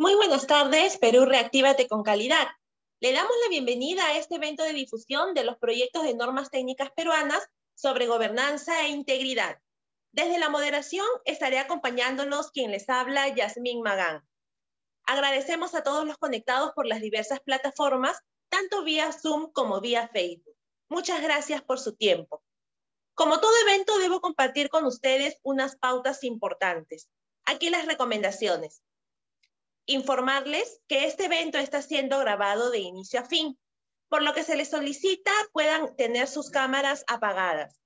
Muy buenas tardes, Perú Reactívate con Calidad. Le damos la bienvenida a este evento de difusión de los proyectos de normas técnicas peruanas sobre gobernanza e integridad. Desde la moderación estaré acompañándonos quien les habla, Yasmín Magán. Agradecemos a todos los conectados por las diversas plataformas, tanto vía Zoom como vía Facebook. Muchas gracias por su tiempo. Como todo evento, debo compartir con ustedes unas pautas importantes. Aquí las recomendaciones informarles que este evento está siendo grabado de inicio a fin, por lo que se les solicita puedan tener sus cámaras apagadas.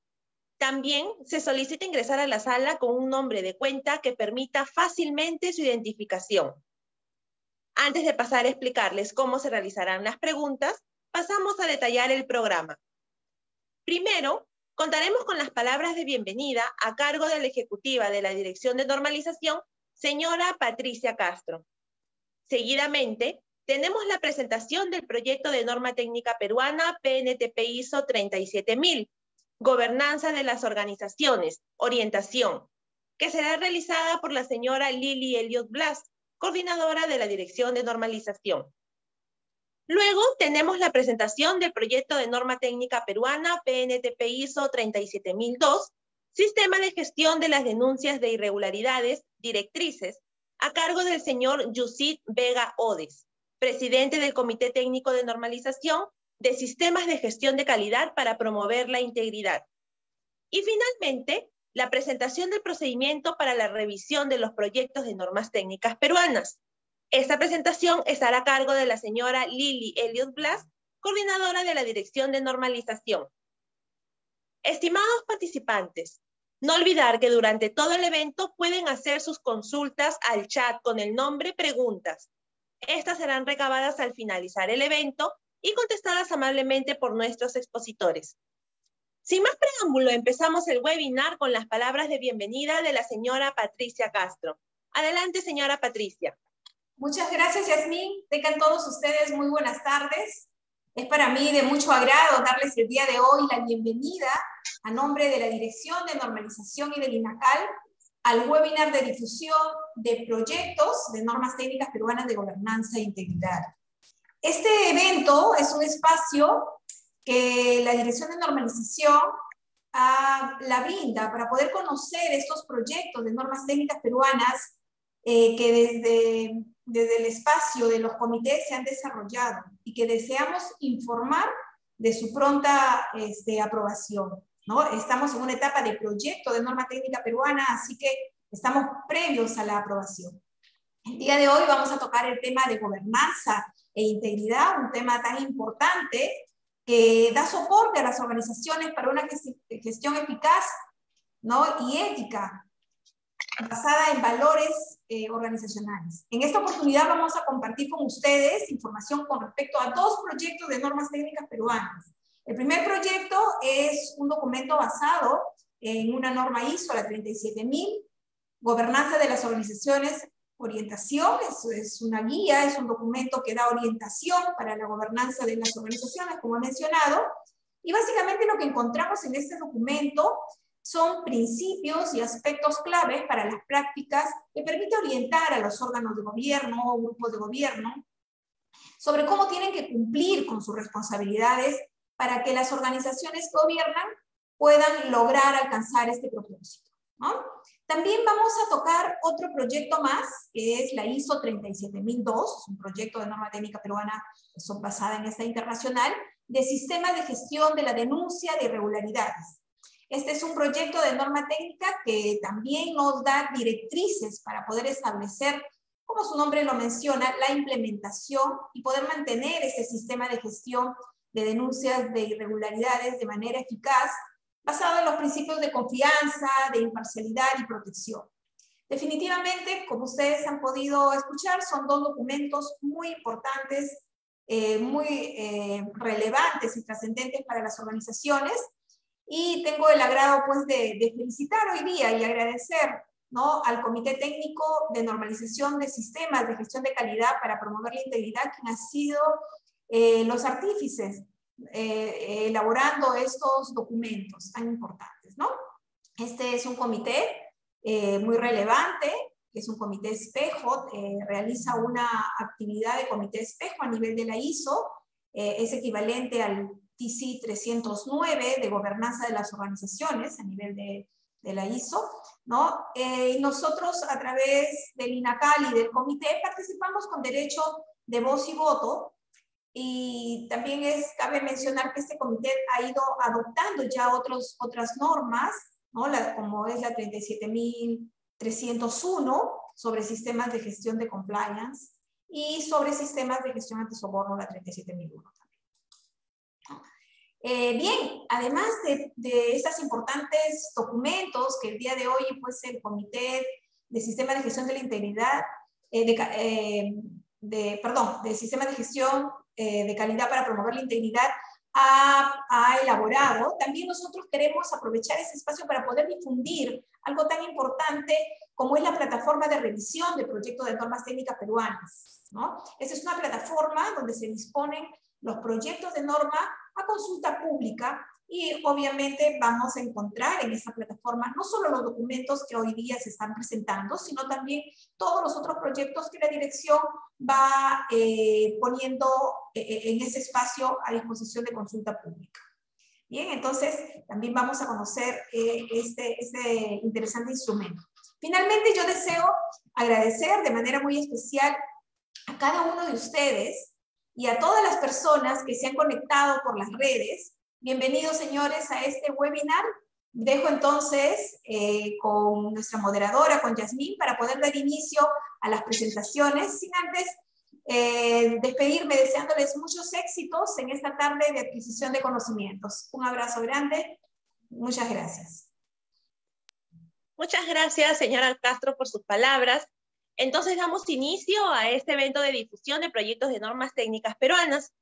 También se solicita ingresar a la sala con un nombre de cuenta que permita fácilmente su identificación. Antes de pasar a explicarles cómo se realizarán las preguntas, pasamos a detallar el programa. Primero, contaremos con las palabras de bienvenida a cargo de la ejecutiva de la Dirección de Normalización, señora Patricia Castro. Seguidamente, tenemos la presentación del proyecto de norma técnica peruana PNTP ISO 37000, Gobernanza de las Organizaciones, Orientación, que será realizada por la señora Lili Elliot Blas, coordinadora de la Dirección de Normalización. Luego tenemos la presentación del proyecto de norma técnica peruana PNTP ISO 37002, Sistema de Gestión de las Denuncias de Irregularidades, Directrices, a cargo del señor Yusit Vega Odes, presidente del Comité Técnico de Normalización de Sistemas de Gestión de Calidad para promover la integridad. Y finalmente, la presentación del procedimiento para la revisión de los proyectos de normas técnicas peruanas. Esta presentación estará a cargo de la señora Lili Elliot Blas, coordinadora de la Dirección de Normalización. Estimados participantes, no olvidar que durante todo el evento pueden hacer sus consultas al chat con el nombre preguntas. Estas serán recabadas al finalizar el evento y contestadas amablemente por nuestros expositores. Sin más preámbulo, empezamos el webinar con las palabras de bienvenida de la señora Patricia Castro. Adelante, señora Patricia. Muchas gracias, Yasmín. Tengan todos ustedes muy buenas tardes. Es para mí de mucho agrado darles el día de hoy la bienvenida a nombre de la Dirección de Normalización y del INACAL al webinar de difusión de proyectos de normas técnicas peruanas de gobernanza e integridad. Este evento es un espacio que la Dirección de Normalización ah, la brinda para poder conocer estos proyectos de normas técnicas peruanas eh, que desde desde el espacio de los comités se han desarrollado y que deseamos informar de su pronta este, aprobación. ¿no? Estamos en una etapa de proyecto de norma técnica peruana, así que estamos previos a la aprobación. El día de hoy vamos a tocar el tema de gobernanza e integridad, un tema tan importante que da soporte a las organizaciones para una gestión eficaz ¿no? y ética basada en valores eh, organizacionales. En esta oportunidad vamos a compartir con ustedes información con respecto a dos proyectos de normas técnicas peruanas. El primer proyecto es un documento basado en una norma ISO, la 37000, Gobernanza de las Organizaciones, Orientación, es, es una guía, es un documento que da orientación para la gobernanza de las organizaciones, como he mencionado. Y básicamente lo que encontramos en este documento son principios y aspectos claves para las prácticas que permite orientar a los órganos de gobierno o grupos de gobierno sobre cómo tienen que cumplir con sus responsabilidades para que las organizaciones que gobiernan puedan lograr alcanzar este propósito. También vamos a tocar otro proyecto más, que es la ISO 37002, un proyecto de norma técnica peruana son basada en esta internacional, de sistema de gestión de la denuncia de irregularidades. Este es un proyecto de norma técnica que también nos da directrices para poder establecer, como su nombre lo menciona, la implementación y poder mantener ese sistema de gestión de denuncias de irregularidades de manera eficaz, basado en los principios de confianza, de imparcialidad y protección. Definitivamente, como ustedes han podido escuchar, son dos documentos muy importantes, eh, muy eh, relevantes y trascendentes para las organizaciones y tengo el agrado pues de, felicitar hoy día y agradecer ¿no? al Comité Técnico de Normalización de Sistemas de Gestión de Calidad para promover la integridad, que ha sido eh, los artífices eh, elaborando estos documentos tan importantes. ¿no? Este es un comité eh, muy relevante, que es un comité espejo, realiza una actividad de comité espejo a nivel de la ISO, es equivalente al TC 309 de gobernanza de las organizaciones a nivel de, la ISO, ¿no? Eh, y nosotros a través del INACAL y del comité participamos con derecho de voz y voto y también es, cabe mencionar que este comité ha ido adoptando ya otros, otras normas, ¿no? como es la 37.301 sobre sistemas de gestión de compliance y sobre sistemas de gestión soborno la 37.001. Eh, bien, además de, de estos importantes documentos que el día de hoy pues, el Comité de Sistema de Gestión de la Integridad, eh, eh, de, perdón, del Sistema de Gestión de Calidad para Promover la Integridad ha, elaborado, también nosotros queremos aprovechar ese espacio para poder difundir algo tan importante como es la plataforma de revisión de proyectos de normas técnicas peruanas. ¿no? Esa es una plataforma donde se disponen los proyectos de norma a consulta pública y obviamente vamos a encontrar en esta plataforma no solo los documentos que hoy día se están presentando, sino también todos los otros proyectos que la dirección va eh, poniendo eh, eh, en ese espacio a disposición de consulta pública. Bien, entonces también vamos a conocer este, este interesante instrumento. Finalmente, yo deseo agradecer de manera muy especial a cada uno de ustedes y a todas las personas que se han conectado por las redes. Bienvenidos, señores, a este webinar. Dejo entonces eh, con nuestra moderadora, con Yasmín, para poder dar inicio a las presentaciones. Sin antes eh, despedirme deseándoles muchos éxitos en esta tarde de adquisición de conocimientos. Un abrazo grande. Muchas gracias. Muchas gracias, señora Castro, por sus palabras. Entonces damos inicio a este evento de difusión de proyectos de normas técnicas peruanas.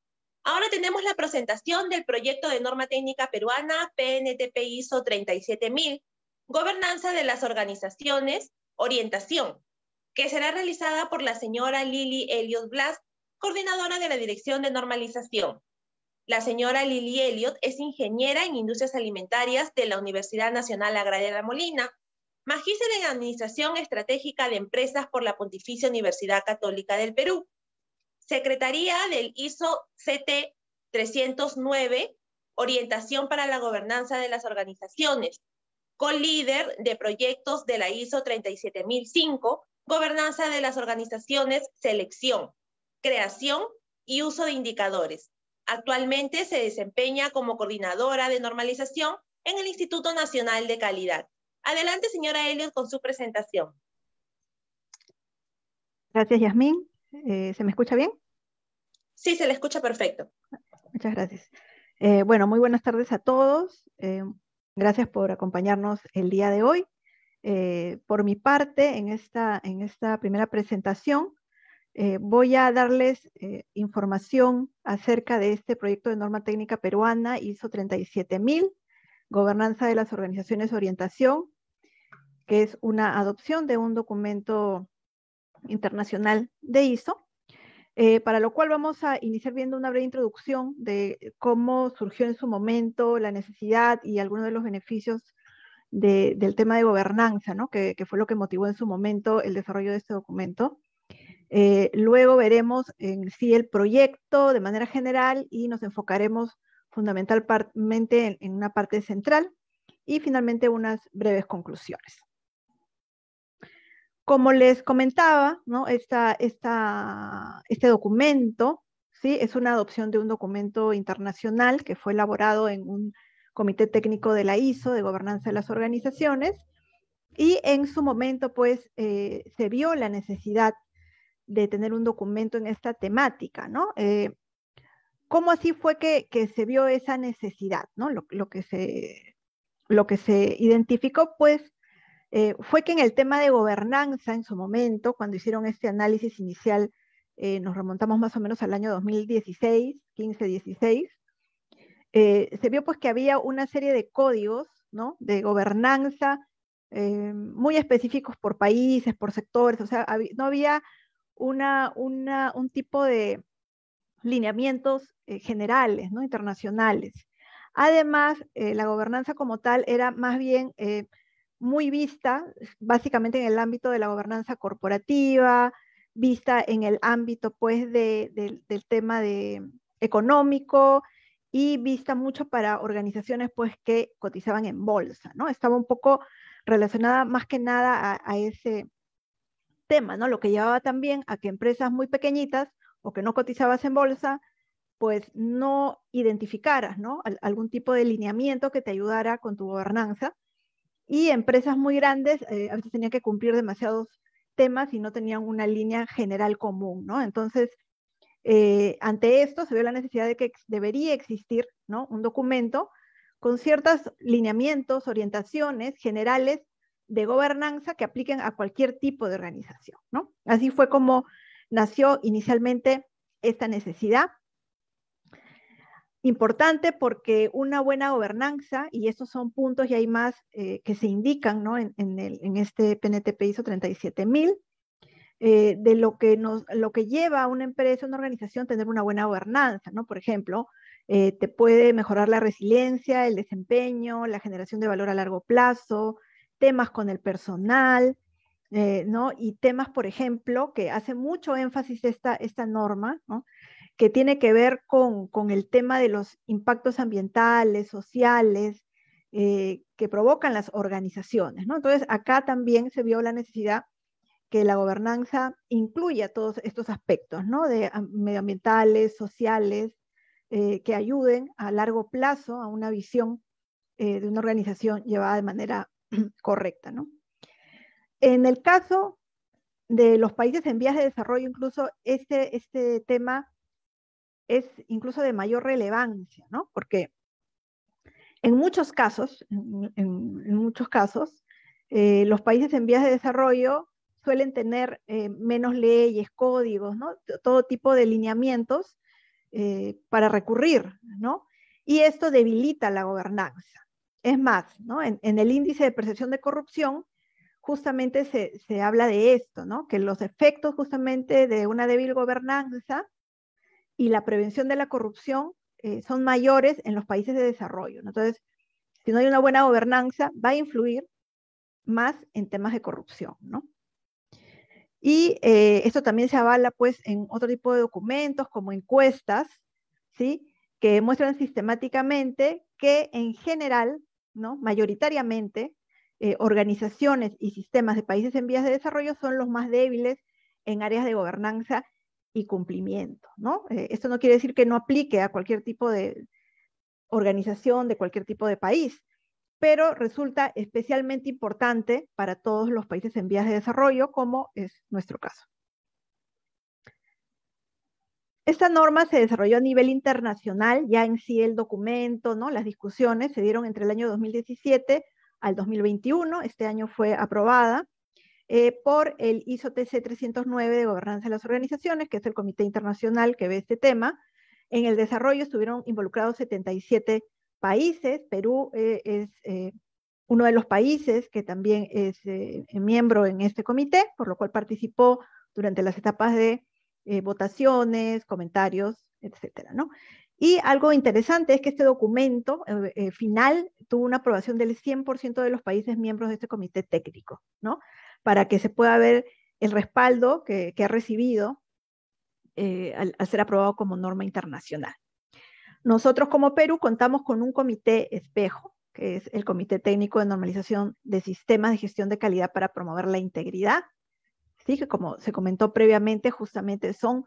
Ahora tenemos la presentación del proyecto de norma técnica peruana PNTP ISO 37000, Gobernanza de las Organizaciones, Orientación, que será realizada por la señora Lili Elliot Blas, coordinadora de la Dirección de Normalización. La señora Lili Elliot es ingeniera en industrias alimentarias de la Universidad Nacional Agraria de la Molina, Magíster en Administración Estratégica de Empresas por la Pontificia Universidad Católica del Perú. Secretaría del ISO CT 309, Orientación para la Gobernanza de las Organizaciones. Co-líder de proyectos de la ISO 37005, Gobernanza de las Organizaciones, Selección, Creación y Uso de Indicadores. Actualmente se desempeña como coordinadora de normalización en el Instituto Nacional de Calidad. Adelante, señora Elliot, con su presentación. Gracias, Yasmín. Eh, ¿Se me escucha bien? Sí, se le escucha perfecto. Muchas gracias. Eh, bueno, muy buenas tardes a todos. Eh, gracias por acompañarnos el día de hoy. por mi parte, en esta, en esta primera presentación, voy a darles información acerca de este proyecto de norma técnica peruana ISO 37000 Gobernanza de las Organizaciones Orientación, que es una adopción de un documento internacional de ISO, eh, para lo cual vamos a iniciar viendo una breve introducción de cómo surgió en su momento la necesidad y algunos de los beneficios del tema de gobernanza, ¿no? que, fue lo que motivó en su momento el desarrollo de este documento. Eh, luego veremos en eh, sí el proyecto de manera general y nos enfocaremos fundamentalmente en, una parte central y finalmente unas breves conclusiones. Como les comentaba, ¿no? esta, este documento ¿sí? es una adopción de un documento internacional que fue elaborado en un comité técnico de la ISO, de gobernanza de las organizaciones, y en su momento pues eh, se vio la necesidad de tener un documento en esta temática, ¿no? Eh, cómo así fue que, se vio esa necesidad, ¿no? Lo, que, se, identificó, pues, eh, fue que en el tema de gobernanza en su momento, cuando hicieron este análisis inicial, eh, nos remontamos más o menos al año 2016, 15-16, eh, se vio pues que había una serie de códigos, De gobernanza muy específicos por países, por sectores, o sea, no había una, un tipo de, lineamientos eh, generales, ¿no? internacionales. Además, eh, la gobernanza como tal era más bien eh, muy vista, básicamente en el ámbito de la gobernanza corporativa, vista en el ámbito pues, del tema de mm, económico y vista mucho para organizaciones pues, que cotizaban en bolsa. ¿no? Estaba un poco relacionada más que nada a, a ese tema, ¿no? lo que llevaba también a que empresas muy pequeñitas o que no cotizabas en bolsa, pues no identificaras ¿no? algún tipo de lineamiento que te ayudara con tu gobernanza. Y empresas muy grandes eh, a veces tenían que cumplir demasiados temas y no tenían una línea general común. ¿no? Entonces, eh, ante esto se vio la necesidad de que debería existir ¿no? un documento con ciertos lineamientos, orientaciones generales de gobernanza que apliquen a cualquier tipo de organización. ¿no? Así fue como nació inicialmente esta necesidad. Importante porque una buena gobernanza, y estos son puntos y hay más eh, que se indican en, este PNTP ISO 37000, de lo que, lo que lleva a una empresa, una organización, tener una buena gobernanza, ¿no? Por ejemplo, eh, te puede mejorar la resiliencia, el desempeño, la generación de valor a largo plazo, temas con el personal, eh, y temas, por ejemplo, que hace mucho énfasis esta, norma, que tiene que ver con, con, el tema de los impactos ambientales, sociales, eh, que provocan las organizaciones. Entonces, acá también se vio la necesidad que la gobernanza incluya todos estos aspectos, ¿no? De medioambientales, sociales, eh, que ayuden a largo plazo a una visión de una organización llevada de manera correcta, ¿no? En el caso de los países en vías de desarrollo, incluso este, este tema es incluso de mayor relevancia, ¿no? Porque en muchos casos, en, muchos casos, eh, los países en vías de desarrollo suelen tener eh, menos leyes, códigos, ¿no? todo tipo de lineamientos eh, para recurrir, ¿no? Y esto debilita la gobernanza. Es más, ¿no? en, el índice de percepción de corrupción, justamente se, habla de esto, ¿no? Que los efectos justamente de una débil gobernanza y la prevención de la corrupción eh, son mayores en los países de desarrollo. Entonces, si no hay una buena gobernanza, va a influir más en temas de corrupción, ¿no? Y eh, esto también se avala, pues, en otro tipo de documentos, como encuestas, ¿sí? Que muestran sistemáticamente que en general, ¿no? Mayoritariamente, eh, organizaciones y sistemas de países en vías de desarrollo son los más débiles en áreas de gobernanza y cumplimiento. ¿no? Eh, esto no quiere decir que no aplique a cualquier tipo de organización, de cualquier tipo de país, pero resulta especialmente importante para todos los países en vías de desarrollo, como es nuestro caso. Esta norma se desarrolló a nivel internacional, ya en sí el documento, ¿no? las discusiones se dieron entre el año 2017 al 2021. Este año fue aprobada eh, por el ISO TC 309 de Gobernanza de las Organizaciones, que es el comité internacional que ve este tema. En el desarrollo estuvieron involucrados 77 países. Perú eh, es eh, uno de los países que también es miembro en este comité, por lo cual participó durante las etapas de votaciones, comentarios, etcétera, ¿no? Y algo interesante es que este documento eh, eh, final tuvo una aprobación del 100% de los países miembros de este comité técnico, ¿no? Para que se pueda ver el respaldo que, ha recibido eh, al, ser aprobado como norma internacional. Nosotros como Perú contamos con un comité espejo, que es el Comité Técnico de Normalización de Sistemas de Gestión de Calidad para promover la integridad, ¿sí? que como se comentó previamente, justamente son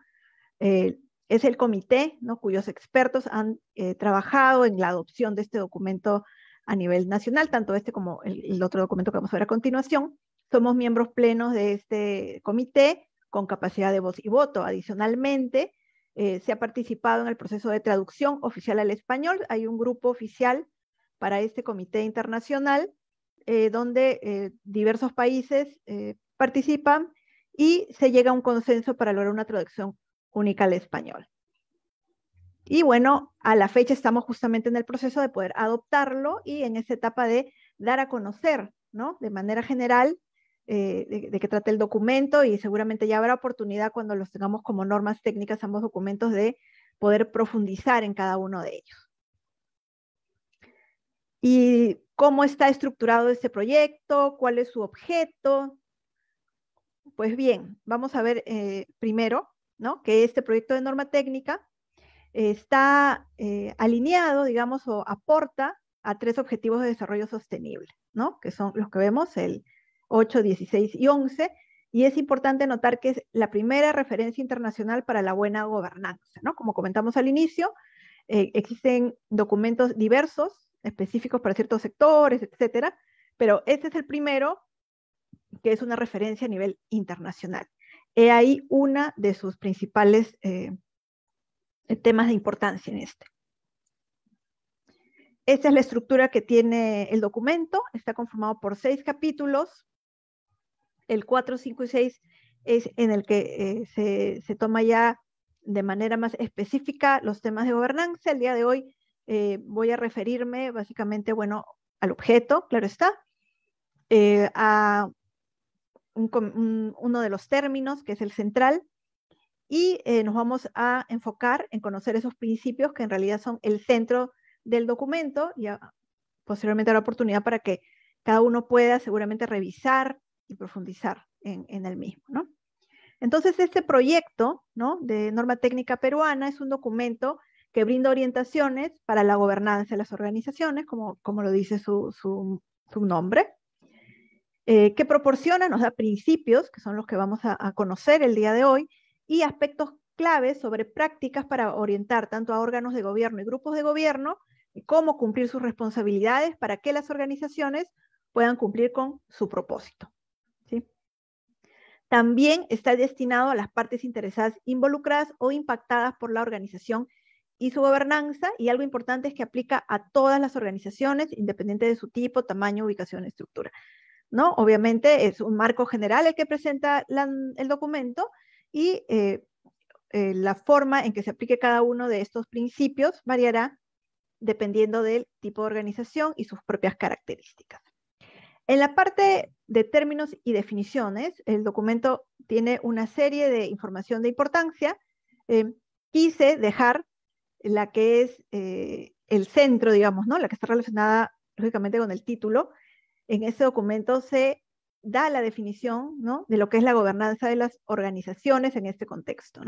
es el comité ¿no? cuyos expertos han eh, trabajado en la adopción de este documento a nivel nacional, tanto este como el, otro documento que vamos a ver a continuación. Somos miembros plenos de este comité con capacidad de voz y voto. Adicionalmente, eh, se ha participado en el proceso de traducción oficial al español. Hay un grupo oficial para este comité internacional eh, donde diversos países participan y se llega a un consenso para lograr una traducción única al español. Y bueno, a la fecha estamos justamente en el proceso de poder adoptarlo y en esa etapa de dar a conocer, ¿no? De manera general, eh, de, de qué trata el documento y seguramente ya habrá oportunidad cuando los tengamos como normas técnicas ambos documentos de poder profundizar en cada uno de ellos. Y cómo está estructurado este proyecto, cuál es su objeto. Pues bien, vamos a ver eh, primero que este proyecto de norma técnica está eh, alineado, digamos, o aporta a tres objetivos de desarrollo sostenible, ¿no? Que son los que vemos, el 8, 16 y 11, y es importante notar que es la primera referencia internacional para la buena gobernanza, ¿no? Como comentamos al inicio, eh, existen documentos diversos, específicos para ciertos sectores, etcétera, pero este es el primero que es una referencia a nivel internacional. He ahí una de sus principales eh, temas de importancia en este. Esta es la estructura que tiene el documento. Está conformado por seis capítulos. El 4, 5 y 6 es en el que eh, se, toma ya de manera más específica los temas de gobernanza. El día de hoy eh, voy a referirme básicamente, bueno, al objeto, claro está, a uno de los términos, que es el central, y eh, nos vamos a enfocar en conocer esos principios que en realidad son el centro del documento y posiblemente posteriormente la oportunidad para que cada uno pueda seguramente revisar y profundizar en, el mismo. Entonces, este proyecto de norma técnica peruana es un documento que brinda orientaciones para la gobernanza de las organizaciones, como, lo dice su, su nombre, eh, que proporciona, nos da principios, que son los que vamos a, conocer el día de hoy, y aspectos claves sobre prácticas para orientar tanto a órganos de gobierno y grupos de gobierno, cómo cumplir sus responsabilidades para que las organizaciones puedan cumplir con su propósito. También está destinado a las partes interesadas involucradas o impactadas por la organización y su gobernanza, y algo importante es que aplica a todas las organizaciones, independiente de su tipo, tamaño, ubicación, estructura. Obviamente es un marco general el que presenta el documento y eh, eh, la forma en que se aplique cada uno de estos principios variará dependiendo del tipo de organización y sus propias características. En la parte de términos y definiciones, el documento tiene una serie de información de importancia. Eh, quise dejar la que es el centro, digamos, la que está relacionada lógicamente con el título, en ese documento se da la definición de lo que es la gobernanza de las organizaciones en este contexto.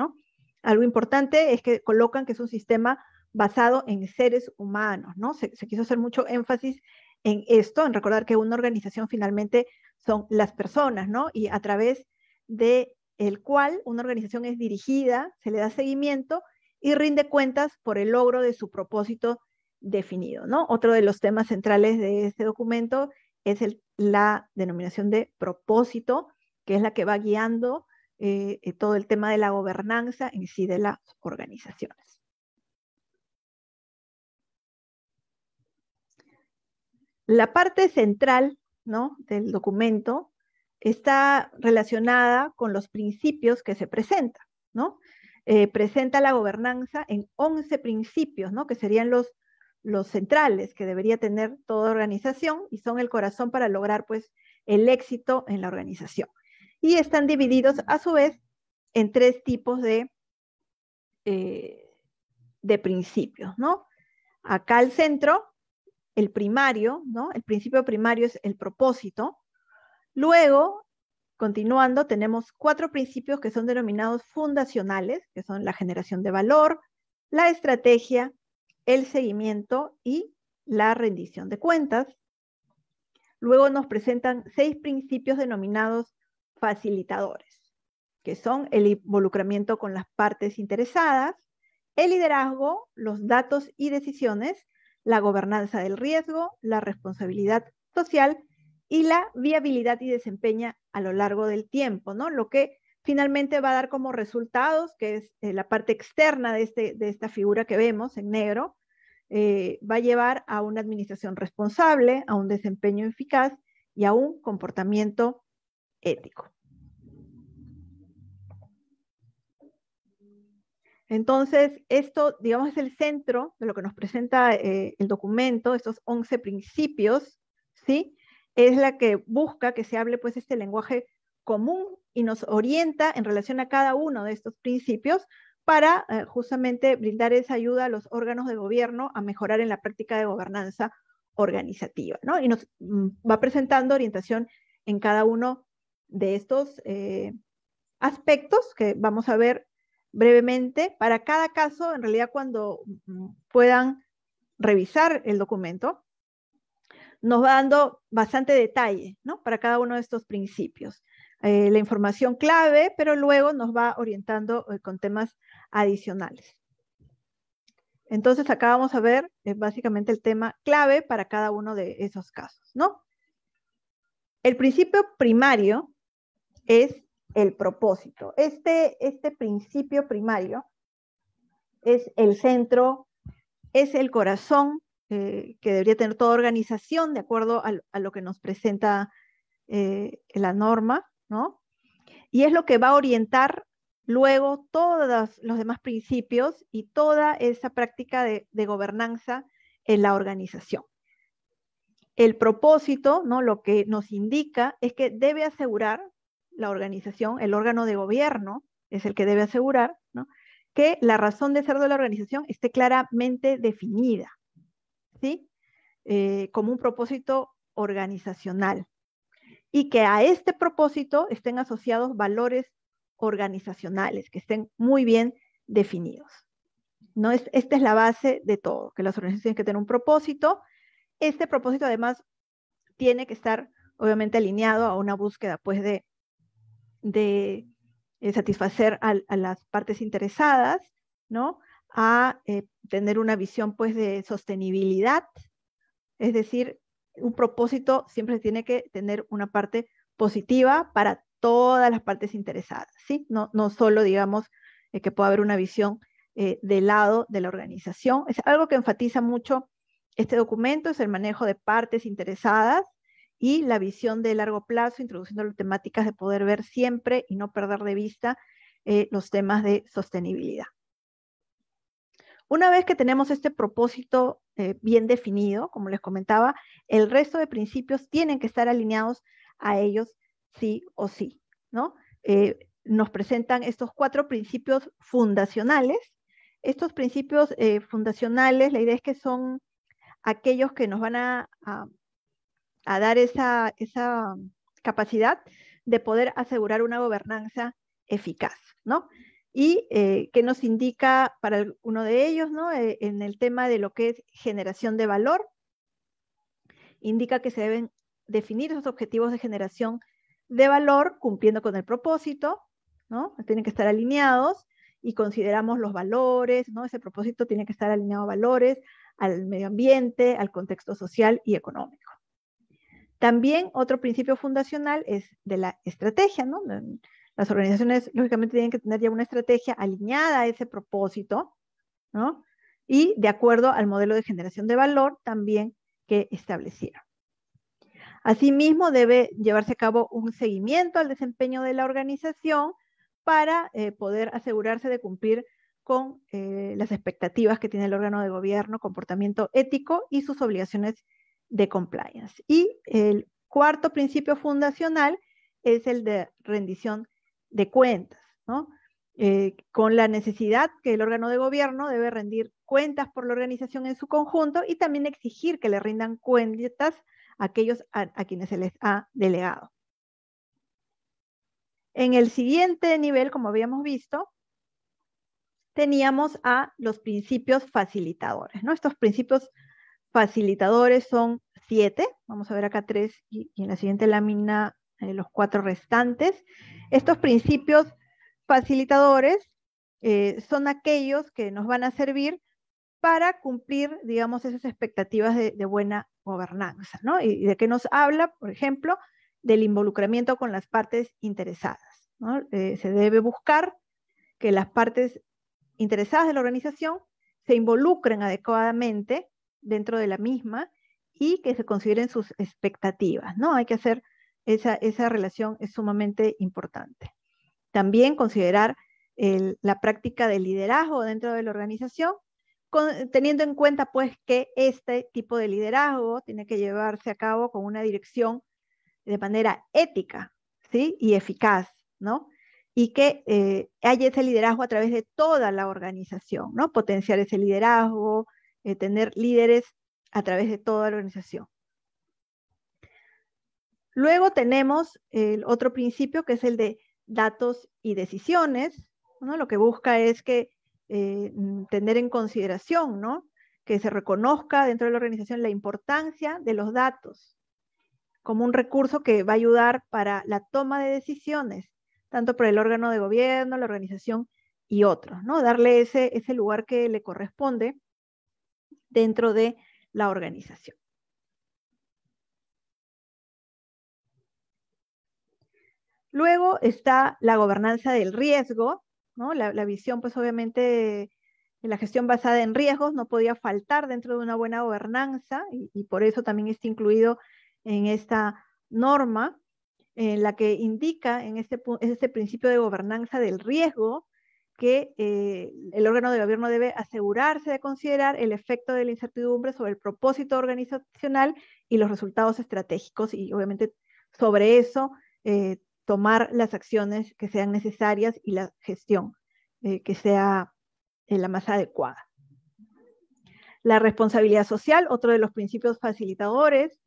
Algo importante es que colocan que es un sistema basado en seres humanos. ¿no? Se, quiso hacer mucho énfasis en esto, en recordar que una organización finalmente son las personas, Y a través de el cual una organización es dirigida, se le da seguimiento y rinde cuentas por el logro de su propósito definido, Otro de los temas centrales de este documento es la denominación de propósito, que es la que va guiando eh, eh, todo el tema de la gobernanza en sí de las organizaciones. La parte central del documento está relacionada con los principios que se presenta. ¿no? Eh, presenta la gobernanza en 11 principios, ¿no? Que serían los los centrales que debería tener toda organización y son el corazón para lograr pues el éxito en la organización. Y están divididos a su vez en tres tipos de, eh, de principios, ¿no? Acá al centro, el primario, ¿no? El principio primario es el propósito. Luego, continuando, tenemos cuatro principios que son denominados fundacionales, que son la generación de valor, la estrategia, el seguimiento y la rendición de cuentas. Luego nos presentan seis principios denominados facilitadores, que son el involucramiento con las partes interesadas, el liderazgo, los datos y decisiones, la gobernanza del riesgo, la responsabilidad social y la viabilidad y desempeño a lo largo del tiempo, ¿no? Lo que finalmente va a dar como resultados, que es eh, la parte externa de, este, de esta figura que vemos en negro, eh, va a llevar a una administración responsable, a un desempeño eficaz y a un comportamiento ético. Entonces, esto, digamos, es el centro de lo que nos presenta eh, el documento, estos 11 principios, ¿sí? Es la que busca que se hable, pues, este lenguaje común y nos orienta en relación a cada uno de estos principios para eh, justamente brindar esa ayuda a los órganos de gobierno a mejorar en la práctica de gobernanza organizativa, ¿no? Y nos mm, va presentando orientación en cada uno de estos eh, aspectos que vamos a ver brevemente. Para cada caso, en realidad cuando mm, puedan revisar el documento, nos va dando bastante detalle, Para cada uno de estos principios. Eh, la información clave, pero luego nos va orientando eh, con temas adicionales. Entonces acá vamos a ver eh, básicamente el tema clave para cada uno de esos casos, ¿no? El principio primario es el propósito. Este, este principio primario es el centro, es el corazón que debería tener toda organización de acuerdo a, lo que nos presenta la norma y es lo que va a orientar luego todos los demás principios y toda esa práctica de, gobernanza en la organización. El propósito, ¿no? lo que nos indica es que debe asegurar la organización, el órgano de gobierno es el que debe asegurar que la razón de ser de la organización esté claramente definida, ¿sí? Eh, como un propósito organizacional y que a este propósito estén asociados valores organizacionales que estén muy bien definidos. No es, esta es la base de todo, que las organizaciones tienen que tener un propósito. Este propósito además tiene que estar obviamente alineado a una búsqueda pues de, de eh, satisfacer a, las partes interesadas, ¿no? A eh, tener una visión pues de sostenibilidad, es decir, un propósito siempre tiene que tener una parte positiva para todas las partes interesadas, ¿sí? No, solo, digamos, eh, que pueda haber una visión eh, del lado de la organización. Es algo que enfatiza mucho este documento, es el manejo de partes interesadas y la visión de largo plazo, introduciendo las temáticas de poder ver siempre y no perder de vista eh, los temas de sostenibilidad. Una vez que tenemos este propósito eh, bien definido, como les comentaba, el resto de principios tienen que estar alineados a ellos sí o sí, ¿no? Eh, nos presentan estos cuatro principios fundacionales. Estos principios eh, fundacionales, la idea es que son aquellos que nos van a, a, dar esa, esa capacidad de poder asegurar una gobernanza eficaz, ¿no? y eh, que nos indica para uno de ellos, ¿no? Eh, en el tema de lo que es generación de valor, indica que se deben definir esos objetivos de generación de valor cumpliendo con el propósito, ¿no? tienen que estar alineados y consideramos los valores, ¿no? ese propósito tiene que estar alineado a valores, al medio ambiente, al contexto social y económico. También otro principio fundacional es de la estrategia, ¿no? Las organizaciones, lógicamente, tienen que tener ya una estrategia alineada a ese propósito, ¿no? Y de acuerdo al modelo de generación de valor también que establecieron. Asimismo, debe llevarse a cabo un seguimiento al desempeño de la organización para eh, poder asegurarse de cumplir con eh, las expectativas que tiene el órgano de gobierno, comportamiento ético y sus obligaciones de compliance. Y el cuarto principio fundacional es el de rendición de cuentas, ¿no? Eh, con la necesidad que el órgano de gobierno debe rendir cuentas por la organización en su conjunto y también exigir que le rindan cuentas a aquellos a, quienes se les ha delegado. En el siguiente nivel, como habíamos visto, teníamos a los principios facilitadores. ¿no? Estos principios facilitadores son siete, vamos a ver acá tres y en la siguiente lámina eh, los cuatro restantes. Estos principios facilitadores eh, son aquellos que nos van a servir para cumplir, digamos, esas expectativas de, buena gobernanza, ¿no? ¿Y de qué nos habla? Por ejemplo, del involucramiento con las partes interesadas. ¿no? Eh, se debe buscar que las partes interesadas de la organización se involucren adecuadamente dentro de la misma y que se consideren sus expectativas, ¿no? Hay que hacer esa, relación es sumamente importante. También considerar la práctica del liderazgo dentro de la organización, teniendo en cuenta pues que este tipo de liderazgo tiene que llevarse a cabo con una dirección de manera ética ¿sí? y eficaz, ¿no? Y que eh, haya ese liderazgo a través de toda la organización, ¿no? Potenciar ese liderazgo, eh, tener líderes a través de toda la organización. Luego tenemos el otro principio que es el de datos y decisiones. Lo que busca es que eh, mm, tener en consideración, que se reconozca dentro de la organización la importancia de los datos como un recurso que va a ayudar para la toma de decisiones, tanto por el órgano de gobierno, la organización y otros, ¿no? Darle ese, ese lugar que le corresponde dentro de la organización. Luego está la gobernanza del riesgo, La, visión, pues obviamente, la gestión basada en riesgos no podía faltar dentro de una buena gobernanza y, por eso también está incluido en esta norma, en la que indica en este, este principio de gobernanza del riesgo que eh, el órgano de gobierno debe asegurarse de considerar el efecto de la incertidumbre sobre el propósito organizacional y los resultados estratégicos y obviamente sobre eso eh, tomar las acciones que sean necesarias y la gestión eh, que sea eh, la más adecuada. La responsabilidad social, otro de los principios facilitadores,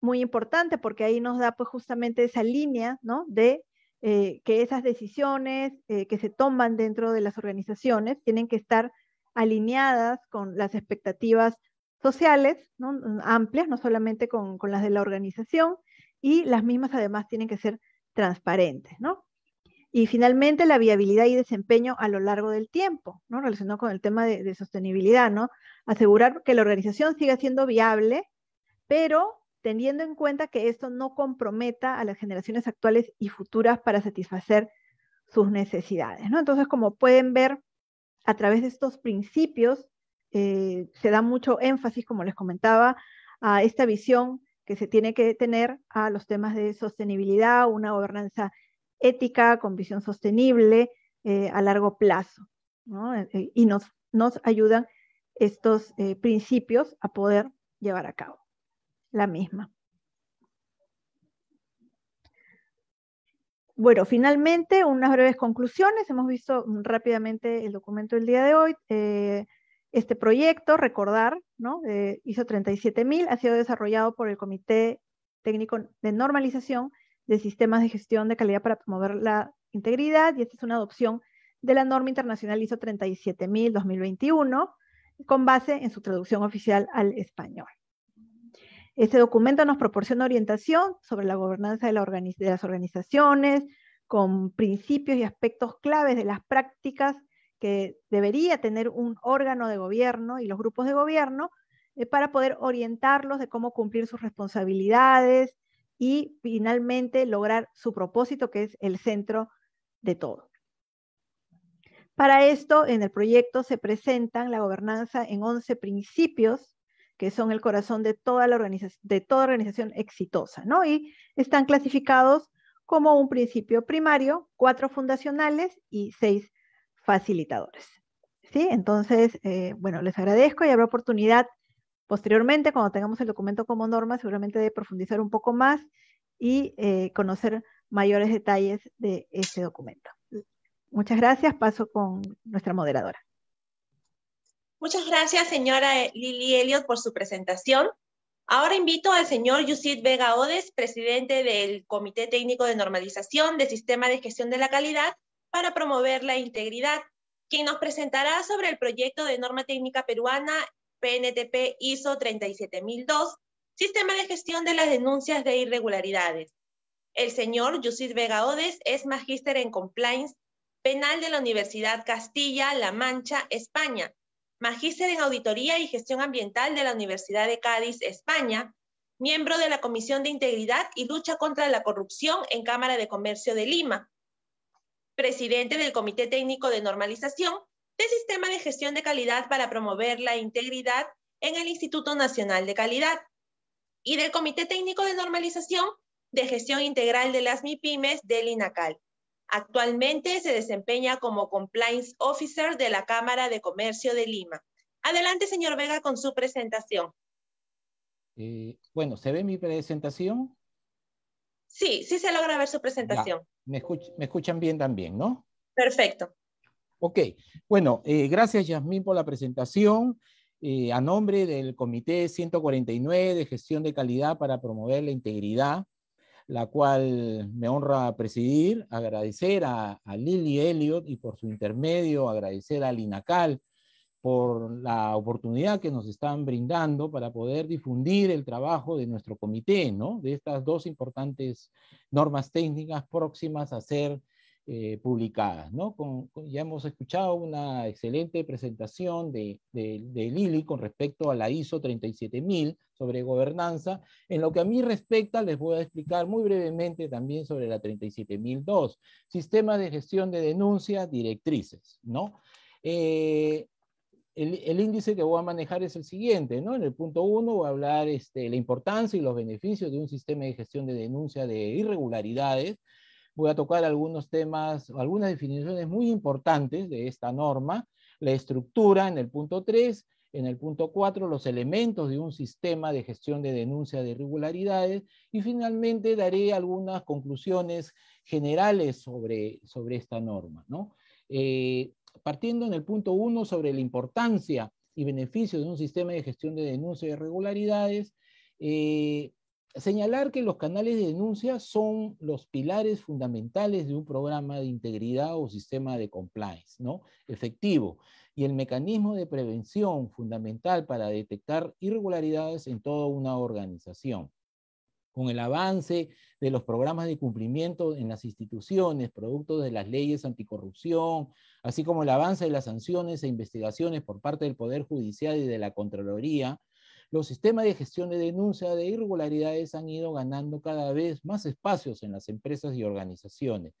muy importante porque ahí nos da pues justamente esa línea, ¿no? De eh, que esas decisiones que se toman dentro de las organizaciones tienen que estar alineadas con las expectativas sociales amplias, no solamente con, con las de la organización, y las mismas además tienen que ser transparentes, ¿no? Y finalmente la viabilidad y desempeño a lo largo del tiempo, ¿no? Relacionado con el tema de, sostenibilidad, ¿no? Asegurar que la organización siga siendo viable, pero teniendo en cuenta que esto no comprometa a las generaciones actuales y futuras para satisfacer sus necesidades. ¿no? Entonces, como pueden ver, a través de estos principios eh, se da mucho énfasis, como les comentaba, a esta visión que se tiene que tener a los temas de sostenibilidad, una gobernanza ética, con visión sostenible eh, a largo plazo. Eh, eh, y nos, ayudan estos principios a poder llevar a cabo la misma. Bueno, finalmente, unas breves conclusiones. Hemos visto mm, rápidamente el documento del día de hoy. Este proyecto, recordar, ¿no? Eh, ISO 37000 ha sido desarrollado por el Comité Técnico de Normalización de Sistemas de Gestión de Calidad para promover la integridad y esta es una adopción de la norma internacional ISO 37000-2021 con base en su traducción oficial al español. Este documento nos proporciona orientación sobre la gobernanza de las organizaciones, con principios y aspectos claves de las prácticas que debería tener un órgano de gobierno y los grupos de gobierno eh, para poder orientarlos de cómo cumplir sus responsabilidades y finalmente lograr su propósito, que es el centro de todo. Para esto, en el proyecto se presentan la gobernanza en 11 principios que son el corazón de toda, la organización, de toda organización exitosa, ¿no? Y están clasificados como un principio primario, cuatro fundacionales y seis facilitadores. ¿Sí? Entonces, eh, bueno, les agradezco y habrá oportunidad posteriormente, cuando tengamos el documento como norma, seguramente de profundizar un poco más y eh, conocer mayores detalles de este documento. Muchas gracias. Paso con nuestra moderadora. Muchas gracias, señora Lili Elliot, por su presentación. Ahora invito al señor Yusid Vega Odes, presidente del Comité Técnico de Normalización del Sistema de Gestión de la Calidad, para promover la integridad, quien nos presentará sobre el proyecto de norma técnica peruana PNTP ISO 37002, Sistema de Gestión de las Denuncias de Irregularidades. El señor Yusid Vega es magíster en Compliance Penal de la Universidad Castilla-La Mancha, España, magíster en Auditoría y Gestión Ambiental de la Universidad de Cádiz, España, miembro de la Comisión de Integridad y Lucha contra la Corrupción en Cámara de Comercio de Lima, presidente del Comité Técnico de Normalización del Sistema de Gestión de Calidad para promover la integridad en el Instituto Nacional de Calidad y del Comité Técnico de Normalización de Gestión Integral de las MIPIMES del INACAL. Actualmente se desempeña como Compliance Officer de la Cámara de Comercio de Lima. Adelante, señor Vega, con su presentación. Eh, bueno, ¿se ve mi presentación. Sí, sí se logra ver su presentación. Me, escuchan bien también, ¿no? Perfecto. Ok, bueno, eh, gracias Yasmín por la presentación. Eh, a nombre del Comité 149 de Gestión de Calidad para Promover la Integridad, la cual me honra presidir, agradecer a, Lili Elliot y por su intermedio agradecer a Lina Linacal por la oportunidad que nos están brindando para poder difundir el trabajo de nuestro comité, ¿no? De estas dos importantes normas técnicas próximas a ser eh, publicadas, ¿no? Con, ya hemos escuchado una excelente presentación de, de, de, Lili con respecto a la ISO 37000 sobre gobernanza. En lo que a mí respecta, les voy a explicar muy brevemente también sobre la 37002, sistema de gestión de denuncias, directrices, ¿no? Eh, el, índice que voy a manejar es el siguiente, ¿no? En el punto uno voy a hablar este, la importancia y los beneficios de un sistema de gestión de denuncia de irregularidades. Voy a tocar algunos temas, algunas definiciones muy importantes de esta norma, la estructura en el punto 3, en el punto 4 los elementos de un sistema de gestión de denuncia de irregularidades y finalmente daré algunas conclusiones generales sobre, sobre esta norma. ¿no? Eh, partiendo en el punto 1 sobre la importancia y beneficio de un sistema de gestión de denuncias y irregularidades, eh, señalar que los canales de denuncia son los pilares fundamentales de un programa de integridad o sistema de compliance ¿no? efectivo y el mecanismo de prevención fundamental para detectar irregularidades en toda una organización con el avance de los programas de cumplimiento en las instituciones, producto de las leyes anticorrupción, así como el avance de las sanciones e investigaciones por parte del Poder Judicial y de la Contraloría, los sistemas de gestión de denuncia de irregularidades han ido ganando cada vez más espacios en las empresas y organizaciones,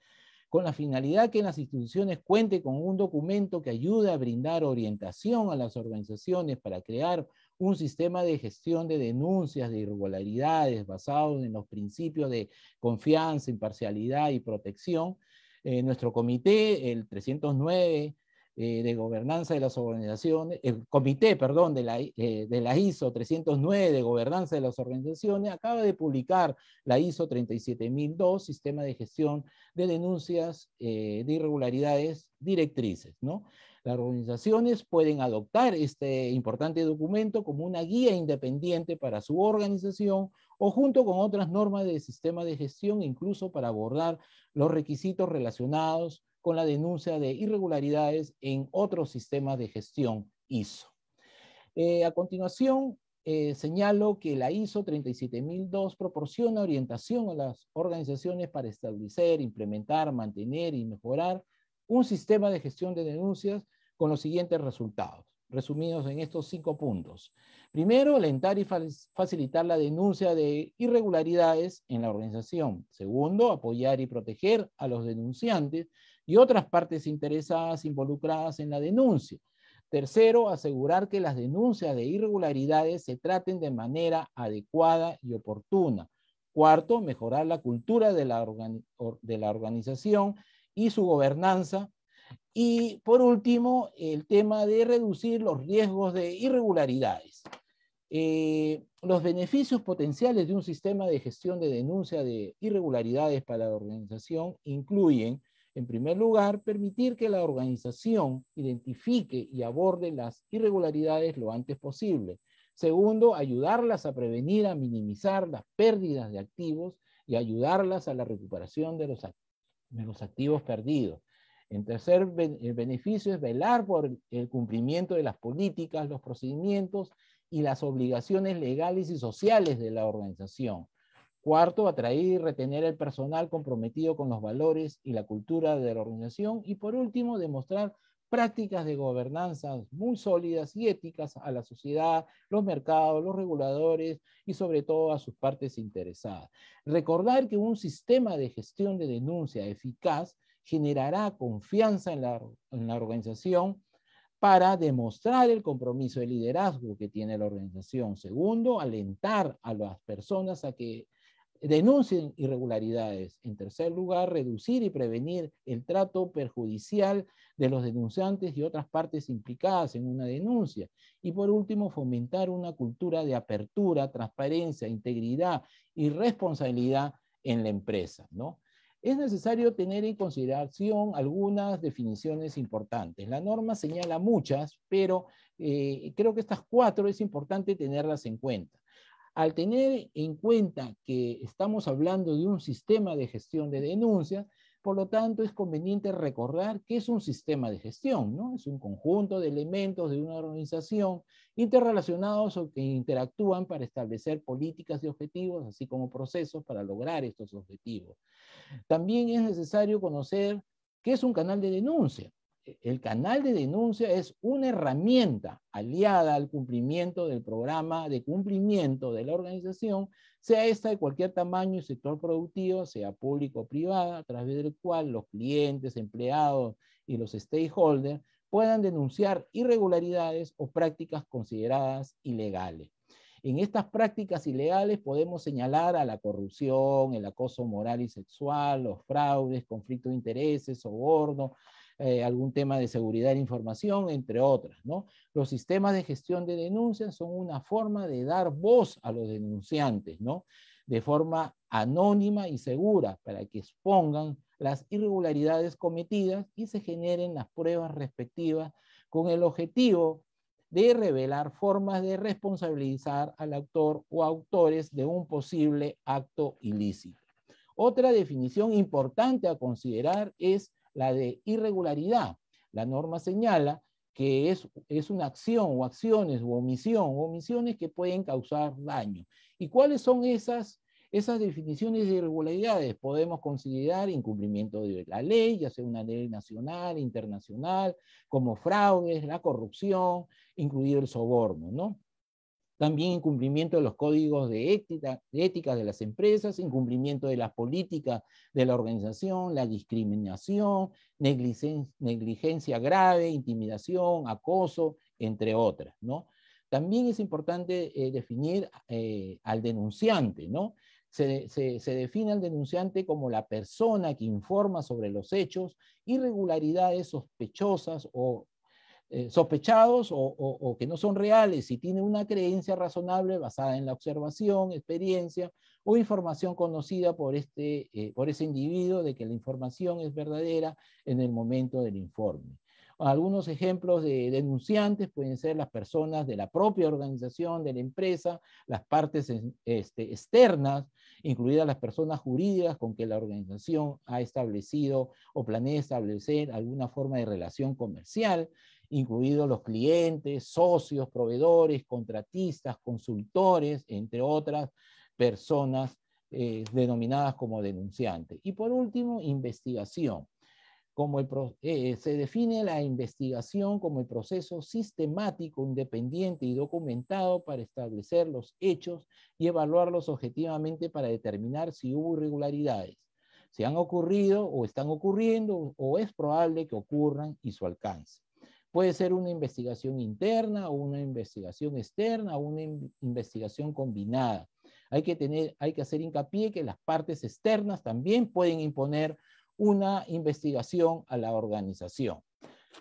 con la finalidad que las instituciones cuenten con un documento que ayude a brindar orientación a las organizaciones para crear un sistema de gestión de denuncias de irregularidades basado en los principios de confianza, imparcialidad y protección. Eh, nuestro comité, el 309 eh, de Gobernanza de las Organizaciones, el comité, perdón, de la, eh, de la ISO 309 de Gobernanza de las Organizaciones, acaba de publicar la ISO 37002, Sistema de Gestión de Denuncias de Irregularidades Directrices, ¿no? Las organizaciones pueden adoptar este importante documento como una guía independiente para su organización o junto con otras normas del sistema de gestión, incluso para abordar los requisitos relacionados con la denuncia de irregularidades en otros sistemas de gestión ISO. Eh, a continuación, eh, señalo que la ISO 37002 proporciona orientación a las organizaciones para establecer, implementar, mantener y mejorar un sistema de gestión de denuncias con los siguientes resultados, resumidos en estos cinco puntos. Primero, alentar y facilitar la denuncia de irregularidades en la organización. Segundo, apoyar y proteger a los denunciantes y otras partes interesadas involucradas en la denuncia. Tercero, asegurar que las denuncias de irregularidades se traten de manera adecuada y oportuna. Cuarto, mejorar la cultura de la, de la organización y su gobernanza. Y por último, el tema de reducir los riesgos de irregularidades. Eh, los beneficios potenciales de un sistema de gestión de denuncia de irregularidades para la organización incluyen, en primer lugar, permitir que la organización identifique y aborde las irregularidades lo antes posible. Segundo, ayudarlas a prevenir, a minimizar las pérdidas de activos y ayudarlas a la recuperación de los activos los activos perdidos. En tercer el eh, beneficio es velar por el cumplimiento de las políticas, los procedimientos y las obligaciones legales y sociales de la organización. Cuarto, atraer y retener el personal comprometido con los valores y la cultura de la organización. Y por último, demostrar prácticas de gobernanza muy sólidas y éticas a la sociedad, los mercados, los reguladores y sobre todo a sus partes interesadas. Recordar que un sistema de gestión de denuncia eficaz generará confianza en la, organización para demostrar el compromiso de liderazgo que tiene la organización. Segundo, alentar a las personas a que denuncien irregularidades. En tercer lugar, reducir y prevenir el trato perjudicial de los denunciantes y otras partes implicadas en una denuncia. Y por último, fomentar una cultura de apertura, transparencia, integridad y responsabilidad en la empresa. ¿no? Es necesario tener en consideración algunas definiciones importantes. La norma señala muchas, pero eh, creo que estas cuatro es importante tenerlas en cuenta al tener en cuenta que estamos hablando de un sistema de gestión de denuncias, por lo tanto es conveniente recordar que es un sistema de gestión, ¿no? Es un conjunto de elementos de una organización interrelacionados o que interactúan para establecer políticas y objetivos, así como procesos para lograr estos objetivos. También es necesario conocer qué es un canal de denuncia el canal de denuncia es una herramienta aliada al cumplimiento del programa de cumplimiento de la organización, sea esta de cualquier tamaño y sector productivo, sea público o privada, a través del cual los clientes, empleados y los stakeholders puedan denunciar irregularidades o prácticas consideradas ilegales. En estas prácticas ilegales podemos señalar a la corrupción, el acoso moral y sexual, los fraudes, conflictos de intereses, soborno, eh, algún tema de seguridad de información, entre otras. ¿no? Los sistemas de gestión de denuncias son una forma de dar voz a los denunciantes, de forma anónima y segura, para que expongan las irregularidades cometidas y se generen las pruebas respectivas con el objetivo de revelar formas de responsabilizar al autor o autores de un posible acto ilícito. Otra definición importante a considerar es la de irregularidad. La norma señala que es, una acción o acciones o omisión, o omisiones que pueden causar daño. ¿Y cuáles son esas, esas definiciones de irregularidades? Podemos considerar incumplimiento de la ley, ya sea una ley nacional, internacional, como fraudes, la corrupción, incluir el soborno, ¿no? también incumplimiento de los códigos de ética, de las empresas, incumplimiento de las políticas de la organización, la discriminación, negligencia, negligencia grave, intimidación, acoso, entre otras, ¿no? También es importante eh, definir eh, al denunciante, ¿no? se, define al denunciante como la persona que informa sobre los hechos, irregularidades sospechosas o eh, sospechados o, que no son reales y tiene una creencia razonable basada en la observación, experiencia o información conocida por, este, eh, ese individuo de que la información es verdadera en el momento del informe. Algunos ejemplos de denunciantes pueden ser las personas de la propia organización, de la empresa, las partes este, externas, incluidas las personas jurídicas con que la organización ha establecido o planea establecer alguna forma de relación comercial, incluidos los clientes, socios, proveedores, contratistas, consultores, entre otras personas eh, denominadas como denunciantes. Y por último, investigación. Como eh, se define la investigación como el proceso sistemático, independiente y documentado para establecer los hechos y evaluarlos objetivamente para determinar si hubo irregularidades, si han ocurrido o están ocurriendo o es probable que ocurran y su alcance. Puede ser una investigación interna, una investigación externa, una investigación combinada. Hay que, tener, hay que hacer hincapié que las partes externas también pueden imponer una investigación a la organización.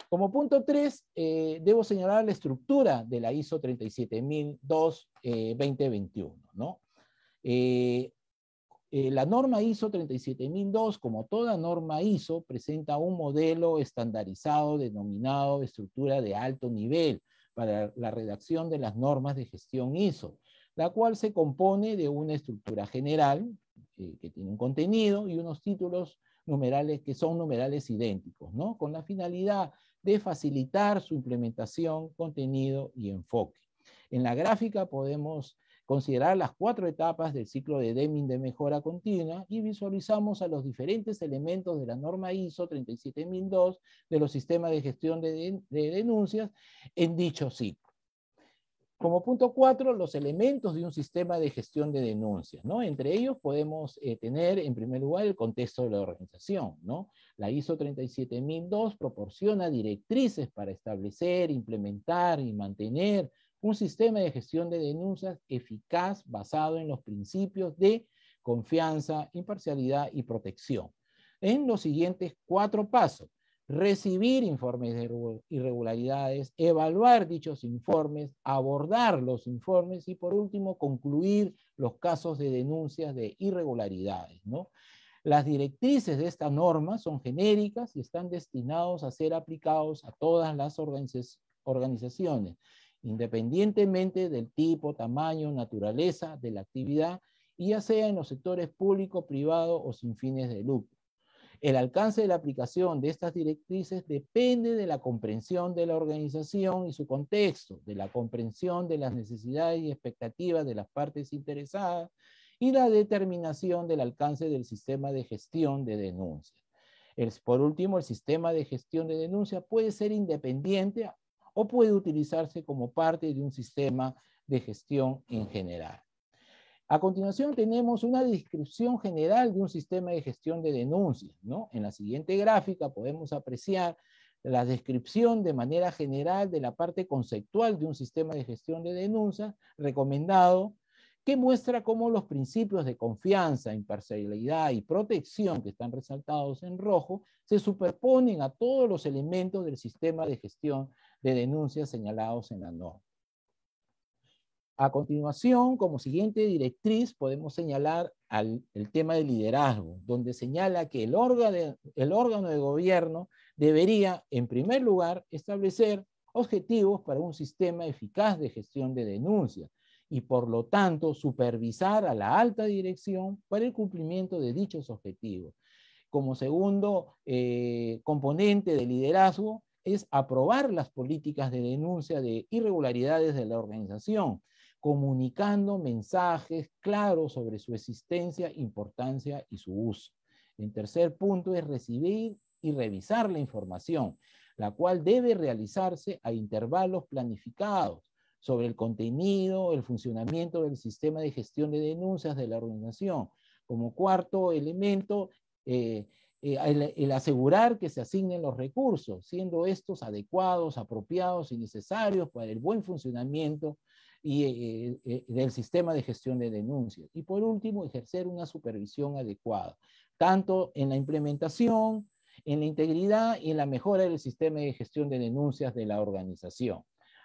Como punto 3, eh, debo señalar la estructura de la ISO 37002-2021. Eh, ¿no? Eh, eh, la norma ISO 37002, como toda norma ISO, presenta un modelo estandarizado denominado estructura de alto nivel para la redacción de las normas de gestión ISO, la cual se compone de una estructura general eh, que tiene un contenido y unos títulos numerales que son numerales idénticos, ¿no? con la finalidad de facilitar su implementación, contenido y enfoque. En la gráfica podemos considerar las cuatro etapas del ciclo de Deming de mejora continua y visualizamos a los diferentes elementos de la norma ISO 37002 de los sistemas de gestión de, denuncias en dicho ciclo. Como punto cuatro, los elementos de un sistema de gestión de denuncias, ¿no? Entre ellos podemos eh, tener, en primer lugar, el contexto de la organización, ¿no? La ISO 37002 proporciona directrices para establecer, implementar y mantener un sistema de gestión de denuncias eficaz basado en los principios de confianza, imparcialidad y protección. En los siguientes cuatro pasos, recibir informes de irregularidades, evaluar dichos informes, abordar los informes y por último concluir los casos de denuncias de irregularidades. Las directrices de esta norma son genéricas y están destinados a ser aplicados a todas las organizaciones independientemente del tipo, tamaño, naturaleza de la actividad, y ya sea en los sectores público, privado o sin fines de lucro. El alcance de la aplicación de estas directrices depende de la comprensión de la organización y su contexto, de la comprensión de las necesidades y expectativas de las partes interesadas y la determinación del alcance del sistema de gestión de denuncias. por último, el sistema de gestión de denuncia puede ser independiente o puede utilizarse como parte de un sistema de gestión en general. A continuación tenemos una descripción general de un sistema de gestión de denuncias. ¿no? En la siguiente gráfica podemos apreciar la descripción de manera general de la parte conceptual de un sistema de gestión de denuncias recomendado que muestra cómo los principios de confianza, imparcialidad y protección que están resaltados en rojo se superponen a todos los elementos del sistema de gestión de denuncias señalados en la norma. A continuación, como siguiente directriz, podemos señalar al, el tema de liderazgo, donde señala que el órgano, de, el órgano de gobierno debería, en primer lugar, establecer objetivos para un sistema eficaz de gestión de denuncias y, por lo tanto, supervisar a la alta dirección para el cumplimiento de dichos objetivos. Como segundo eh, componente de liderazgo, es aprobar las políticas de denuncia de irregularidades de la organización, comunicando mensajes claros sobre su existencia, importancia y su uso. El tercer punto es recibir y revisar la información, la cual debe realizarse a intervalos planificados sobre el contenido, el funcionamiento del sistema de gestión de denuncias de la organización. Como cuarto elemento, eh, eh, el, asegurar que se asignen los recursos, siendo estos adecuados, apropiados y necesarios para el buen funcionamiento y, eh, eh, del sistema de gestión de denuncias. Y por último, ejercer una supervisión adecuada, tanto en la implementación, en la integridad y en la mejora del sistema de gestión de denuncias de la organización.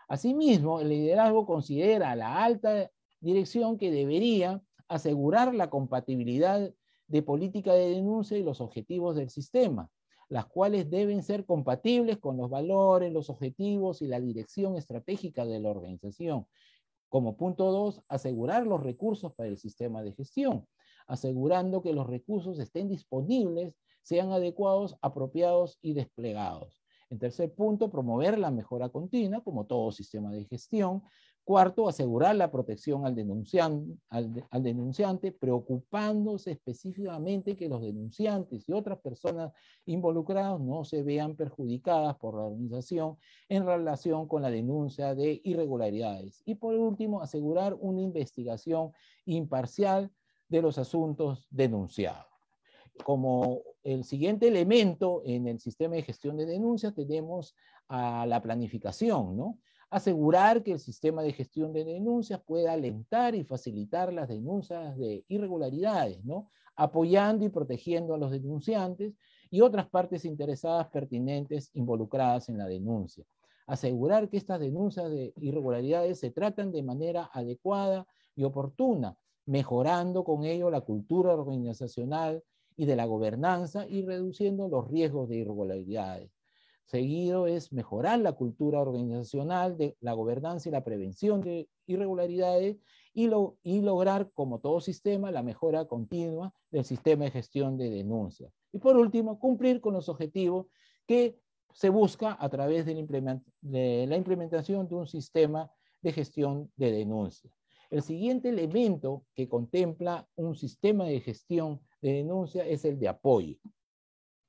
Asimismo, el liderazgo considera a la alta dirección que debería asegurar la compatibilidad de política de denuncia y los objetivos del sistema, las cuales deben ser compatibles con los valores, los objetivos y la dirección estratégica de la organización. Como punto dos, asegurar los recursos para el sistema de gestión, asegurando que los recursos estén disponibles, sean adecuados, apropiados y desplegados. En tercer punto, promover la mejora continua, como todo sistema de gestión, Cuarto, asegurar la protección al denunciante, preocupándose específicamente que los denunciantes y otras personas involucradas no se vean perjudicadas por la organización en relación con la denuncia de irregularidades. Y por último, asegurar una investigación imparcial de los asuntos denunciados. Como el siguiente elemento en el sistema de gestión de denuncias tenemos a la planificación, ¿no? asegurar que el sistema de gestión de denuncias pueda alentar y facilitar las denuncias de irregularidades, apoyando y protegiendo a los denunciantes y otras partes interesadas pertinentes involucradas en la denuncia. Asegurar que estas denuncias de irregularidades se tratan de manera adecuada y oportuna, mejorando con ello la cultura organizacional y de la gobernanza y reduciendo los riesgos de irregularidades. Seguido es mejorar la cultura organizacional de la gobernanza y la prevención de irregularidades y, lograr, como todo sistema, la mejora continua del sistema de gestión de denuncias. Y por último, cumplir con los objetivos que se busca a través de la, implementación de un sistema de gestión de denuncias. El siguiente elemento que contempla un sistema de gestión de denuncia es el de apoyo.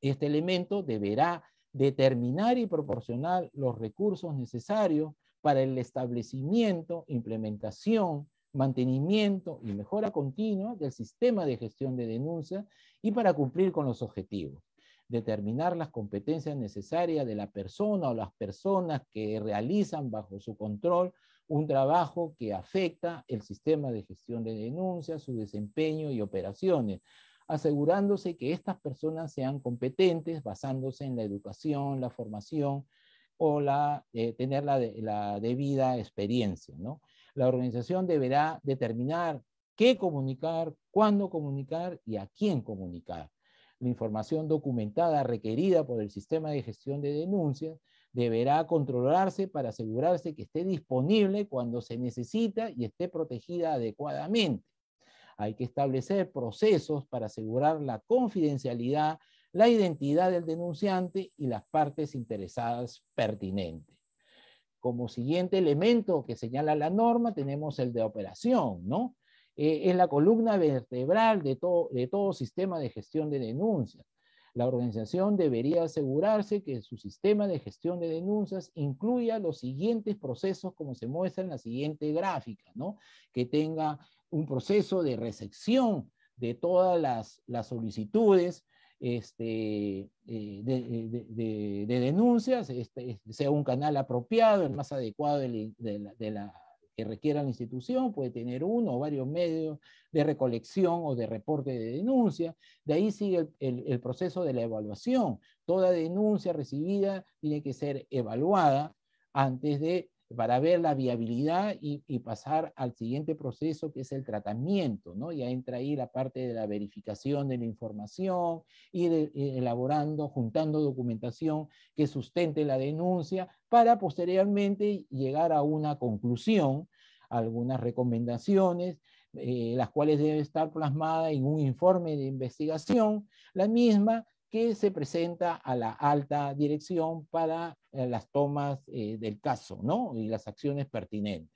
Este elemento deberá determinar y proporcionar los recursos necesarios para el establecimiento, implementación, mantenimiento y mejora continua del sistema de gestión de denuncias y para cumplir con los objetivos. Determinar las competencias necesarias de la persona o las personas que realizan bajo su control un trabajo que afecta el sistema de gestión de denuncias, su desempeño y operaciones, asegurándose que estas personas sean competentes basándose en la educación, la formación o la, eh, tener la, debida experiencia. La organización deberá determinar qué comunicar, cuándo comunicar y a quién comunicar. La información documentada requerida por el sistema de gestión de denuncias deberá controlarse para asegurarse que esté disponible cuando se necesita y esté protegida adecuadamente. Hay que establecer procesos para asegurar la confidencialidad, la identidad del denunciante y las partes interesadas pertinentes. Como siguiente elemento que señala la norma tenemos el de operación, ¿no? Eh, es la columna vertebral de, de todo sistema de gestión de denuncias. La organización debería asegurarse que su sistema de gestión de denuncias incluya los siguientes procesos como se muestra en la siguiente gráfica, ¿no? Que tenga un proceso de recepción de todas las, solicitudes este, eh, eh, de, denuncias, este, este, sea un canal apropiado, el más adecuado de la, que requiera la institución, puede tener uno o varios medios de recolección o de reporte de denuncia. De ahí sigue el, proceso de la evaluación. Toda denuncia recibida tiene que ser evaluada antes de para ver la viabilidad y, pasar al siguiente proceso que es el tratamiento, ¿no? Ya entra ahí la parte de la verificación de la información, ir eh, elaborando, juntando documentación que sustente la denuncia para posteriormente llegar a una conclusión, algunas recomendaciones, eh, las cuales deben estar plasmadas en un informe de investigación, la misma que se presenta a la alta dirección para eh, las tomas eh, del caso ¿no? y las acciones pertinentes.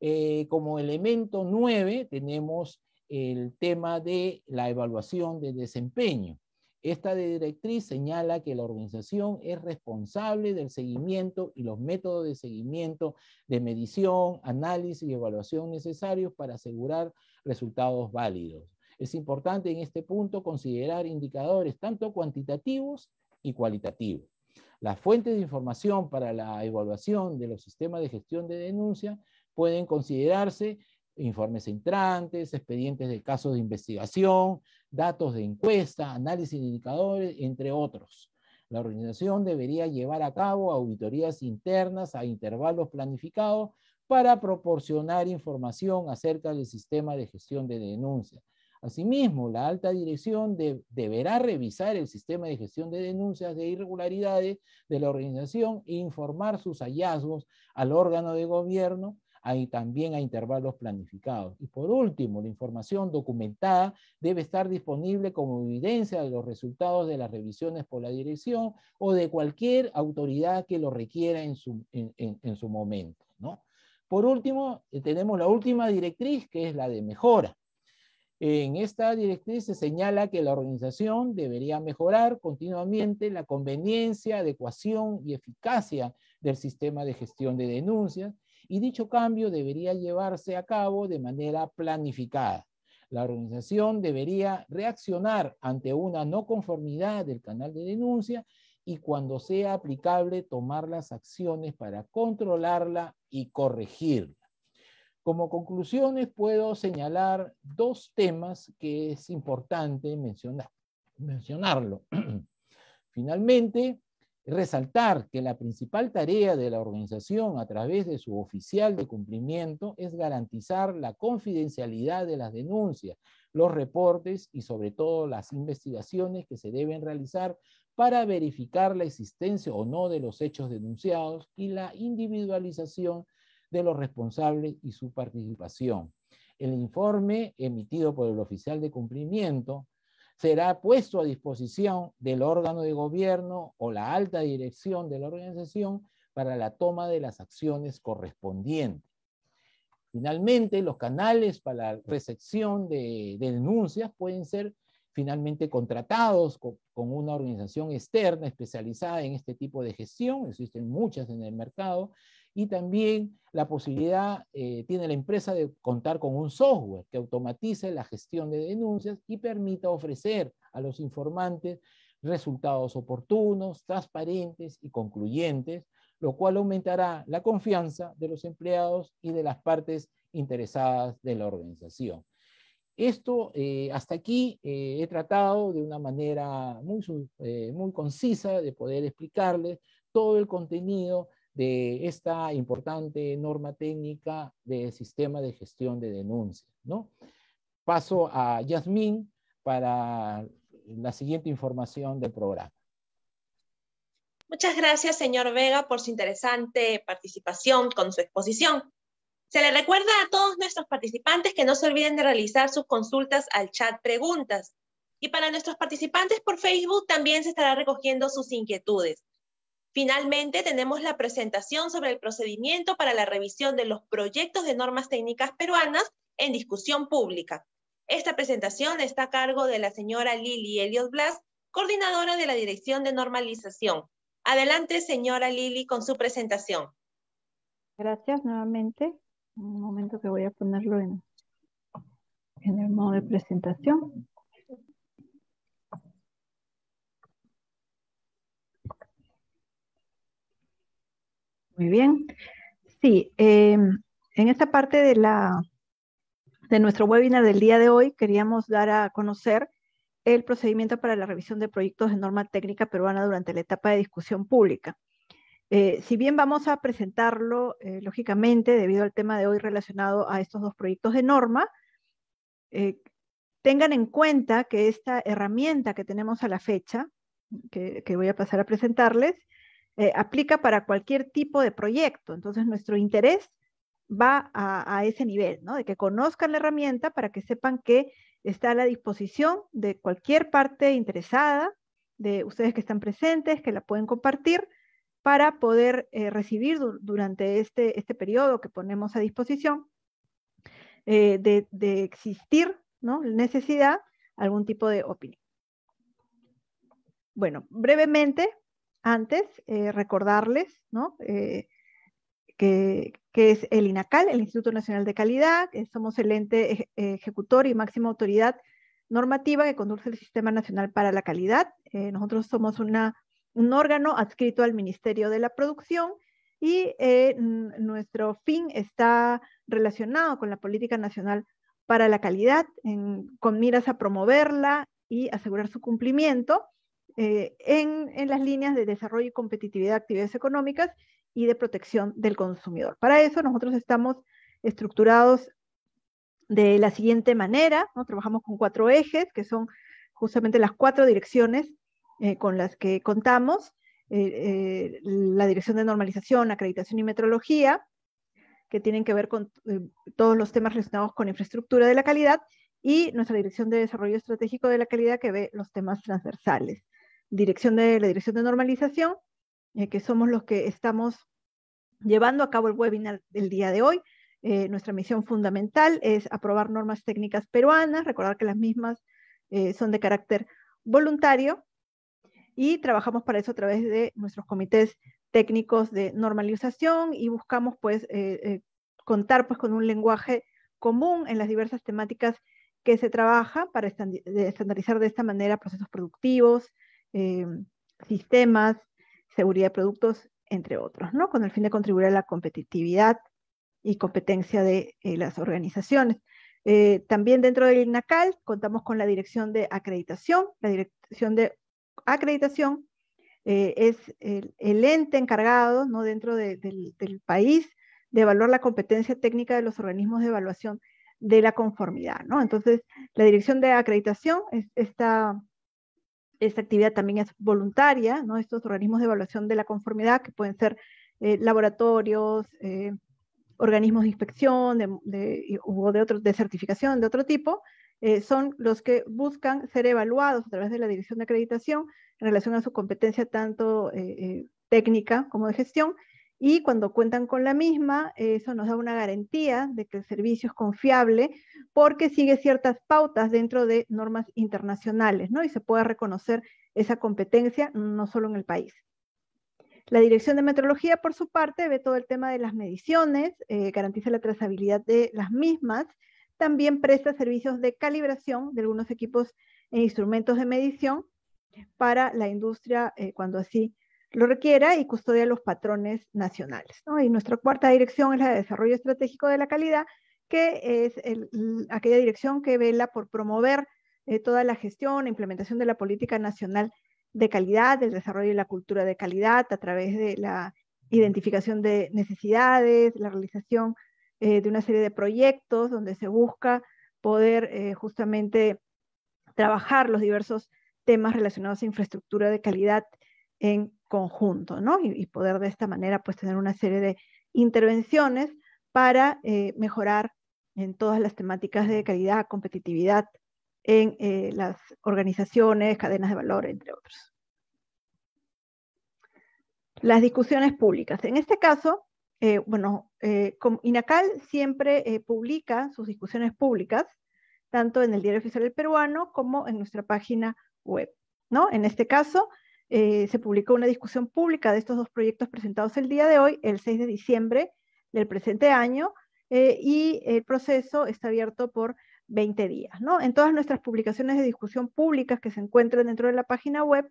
Eh, como elemento nueve tenemos el tema de la evaluación de desempeño. Esta directriz señala que la organización es responsable del seguimiento y los métodos de seguimiento de medición, análisis y evaluación necesarios para asegurar resultados válidos. Es importante en este punto considerar indicadores tanto cuantitativos y cualitativos. Las fuentes de información para la evaluación de los sistemas de gestión de denuncia pueden considerarse informes entrantes, expedientes de casos de investigación, datos de encuesta, análisis de indicadores, entre otros. La organización debería llevar a cabo auditorías internas a intervalos planificados para proporcionar información acerca del sistema de gestión de denuncia, Asimismo, la alta dirección deberá revisar el sistema de gestión de denuncias de irregularidades de la organización e informar sus hallazgos al órgano de gobierno y también a intervalos planificados. Y por último, la información documentada debe estar disponible como evidencia de los resultados de las revisiones por la dirección o de cualquier autoridad que lo requiera en su, momento. Por último, eh, tenemos la última directriz, que es la de mejora. En esta directriz se señala que la organización debería mejorar continuamente la conveniencia, adecuación y eficacia del sistema de gestión de denuncias y dicho cambio debería llevarse a cabo de manera planificada. La organización debería reaccionar ante una no conformidad del canal de denuncia y cuando sea aplicable tomar las acciones para controlarla y corregirla. Como conclusiones puedo señalar dos temas que es importante mencionar, mencionarlo. Finalmente, resaltar que la principal tarea de la organización a través de su oficial de cumplimiento es garantizar la confidencialidad de las denuncias, los reportes y sobre todo las investigaciones que se deben realizar para verificar la existencia o no de los hechos denunciados y la individualización de los responsables y su participación. El informe emitido por el oficial de cumplimiento será puesto a disposición del órgano de gobierno o la alta dirección de la organización para la toma de las acciones correspondientes. Finalmente, los canales para la recepción de, denuncias pueden ser finalmente contratados con, una organización externa especializada en este tipo de gestión, existen muchas en el mercado, y también la posibilidad eh, tiene la empresa de contar con un software que automatice la gestión de denuncias y permita ofrecer a los informantes resultados oportunos, transparentes y concluyentes, lo cual aumentará la confianza de los empleados y de las partes interesadas de la organización. Esto, eh, hasta aquí eh, he tratado de una manera muy, muy concisa de poder explicarles todo el contenido de esta importante norma técnica del sistema de gestión de denuncias. ¿no? Paso a Yasmín para la siguiente información del programa. Muchas gracias, señor Vega, por su interesante participación con su exposición. Se le recuerda a todos nuestros participantes que no se olviden de realizar sus consultas al chat preguntas. Y para nuestros participantes por Facebook también se estará recogiendo sus inquietudes. Finalmente, tenemos la presentación sobre el procedimiento para la revisión de los proyectos de normas técnicas peruanas en discusión pública. Esta presentación está a cargo de la señora Lili Elios Blas, coordinadora de la Dirección de Normalización. Adelante, señora Lili, con su presentación. Gracias nuevamente. Un momento que voy a ponerlo en, en el modo de presentación. Muy bien. Sí, eh, en esta parte de, la, de nuestro webinar del día de hoy queríamos dar a conocer el procedimiento para la revisión de proyectos de norma técnica peruana durante la etapa de discusión pública. Eh, si bien vamos a presentarlo, eh, lógicamente, debido al tema de hoy relacionado a estos dos proyectos de norma, tengan en cuenta que esta herramienta que tenemos a la fecha, que, que voy a pasar a presentarles, eh, aplica para cualquier tipo de proyecto. Entonces, nuestro interés va a, ese nivel, ¿no? De que conozcan la herramienta para que sepan que está a la disposición de cualquier parte interesada, de ustedes que están presentes, que la pueden compartir para poder eh, recibir durante este, este periodo que ponemos a disposición eh, de, existir, ¿no? Necesidad, algún tipo de opinión. Bueno, brevemente antes, eh, recordarles eh, que, es el INACAL, el Instituto Nacional de Calidad, somos el ente ejecutor y máxima autoridad normativa que conduce el Sistema Nacional para la Calidad. Eh, nosotros somos una, un órgano adscrito al Ministerio de la Producción y nuestro fin está relacionado con la Política Nacional para la Calidad, con miras a promoverla y asegurar su cumplimiento eh, en, las líneas de desarrollo y competitividad de actividades económicas y de protección del consumidor. Para eso nosotros estamos estructurados de la siguiente manera, trabajamos con cuatro ejes, que son justamente las cuatro direcciones eh, con las que contamos, eh, la dirección de normalización, acreditación y metrología, que tienen que ver con todos los temas relacionados con infraestructura de la calidad, y nuestra Dirección de Desarrollo Estratégico de la Calidad que ve los temas transversales dirección de la Dirección de Normalización, eh, que somos los que estamos llevando a cabo el webinar del día de hoy. Eh, nuestra misión fundamental es aprobar normas técnicas peruanas, recordar que las mismas eh, son de carácter voluntario y trabajamos para eso a través de nuestros comités técnicos de normalización y buscamos pues eh, eh, contar pues con un lenguaje común en las diversas temáticas que se trabaja para estandarizar de esta manera procesos productivos, eh, sistemas, seguridad de productos, entre otros, ¿no? Con el fin de contribuir a la competitividad y competencia de eh, las organizaciones. Eh, también dentro del INACAL contamos con la dirección de acreditación. La dirección de acreditación es el, ente encargado, ¿no? Dentro del, país de evaluar la competencia técnica de los organismos de evaluación de la conformidad, ¿no? Entonces, la dirección de acreditación es, está esta actividad también es voluntaria, Estos organismos de evaluación de la conformidad, que pueden ser eh, laboratorios, eh, organismos de inspección o de, certificación de otro tipo, eh, son los que buscan ser evaluados a través de la Dirección de Acreditación en relación a su competencia tanto técnica como de gestión y cuando cuentan con la misma, eso nos da una garantía de que el servicio es confiable porque sigue ciertas pautas dentro de normas internacionales, ¿no? Y se puede reconocer esa competencia no solo en el país. La Dirección de Metrología, por su parte, ve todo el tema de las mediciones, eh, garantiza la trazabilidad de las mismas, también presta servicios de calibración de algunos equipos e instrumentos de medición para la industria eh, cuando así lo requiera y custodia los patrones nacionales. Y nuestra cuarta dirección es la de desarrollo estratégico de la calidad, que es aquella dirección que vela por promover eh, toda la gestión e implementación de la política nacional de calidad, del desarrollo y la cultura de calidad a través de la identificación de necesidades, la realización eh, de una serie de proyectos donde se busca poder eh, justamente trabajar los diversos temas relacionados a infraestructura de calidad en conjunto, ¿no? Y, y, poder de esta manera pues tener una serie de intervenciones para eh, mejorar en todas las temáticas de calidad, competitividad en eh, las organizaciones, cadenas de valor, entre otros. Las discusiones públicas. En este caso, eh, bueno, eh, INACAL siempre eh, publica sus discusiones públicas, tanto en el Diario Oficial del Peruano como en nuestra página web. ¿no? En este caso, eh, se publicó una discusión pública de estos dos proyectos presentados el día de hoy, el 6 de diciembre del presente año, eh, y el proceso está abierto por 20 días. ¿no? En todas nuestras publicaciones de discusión públicas que se encuentran dentro de la página web,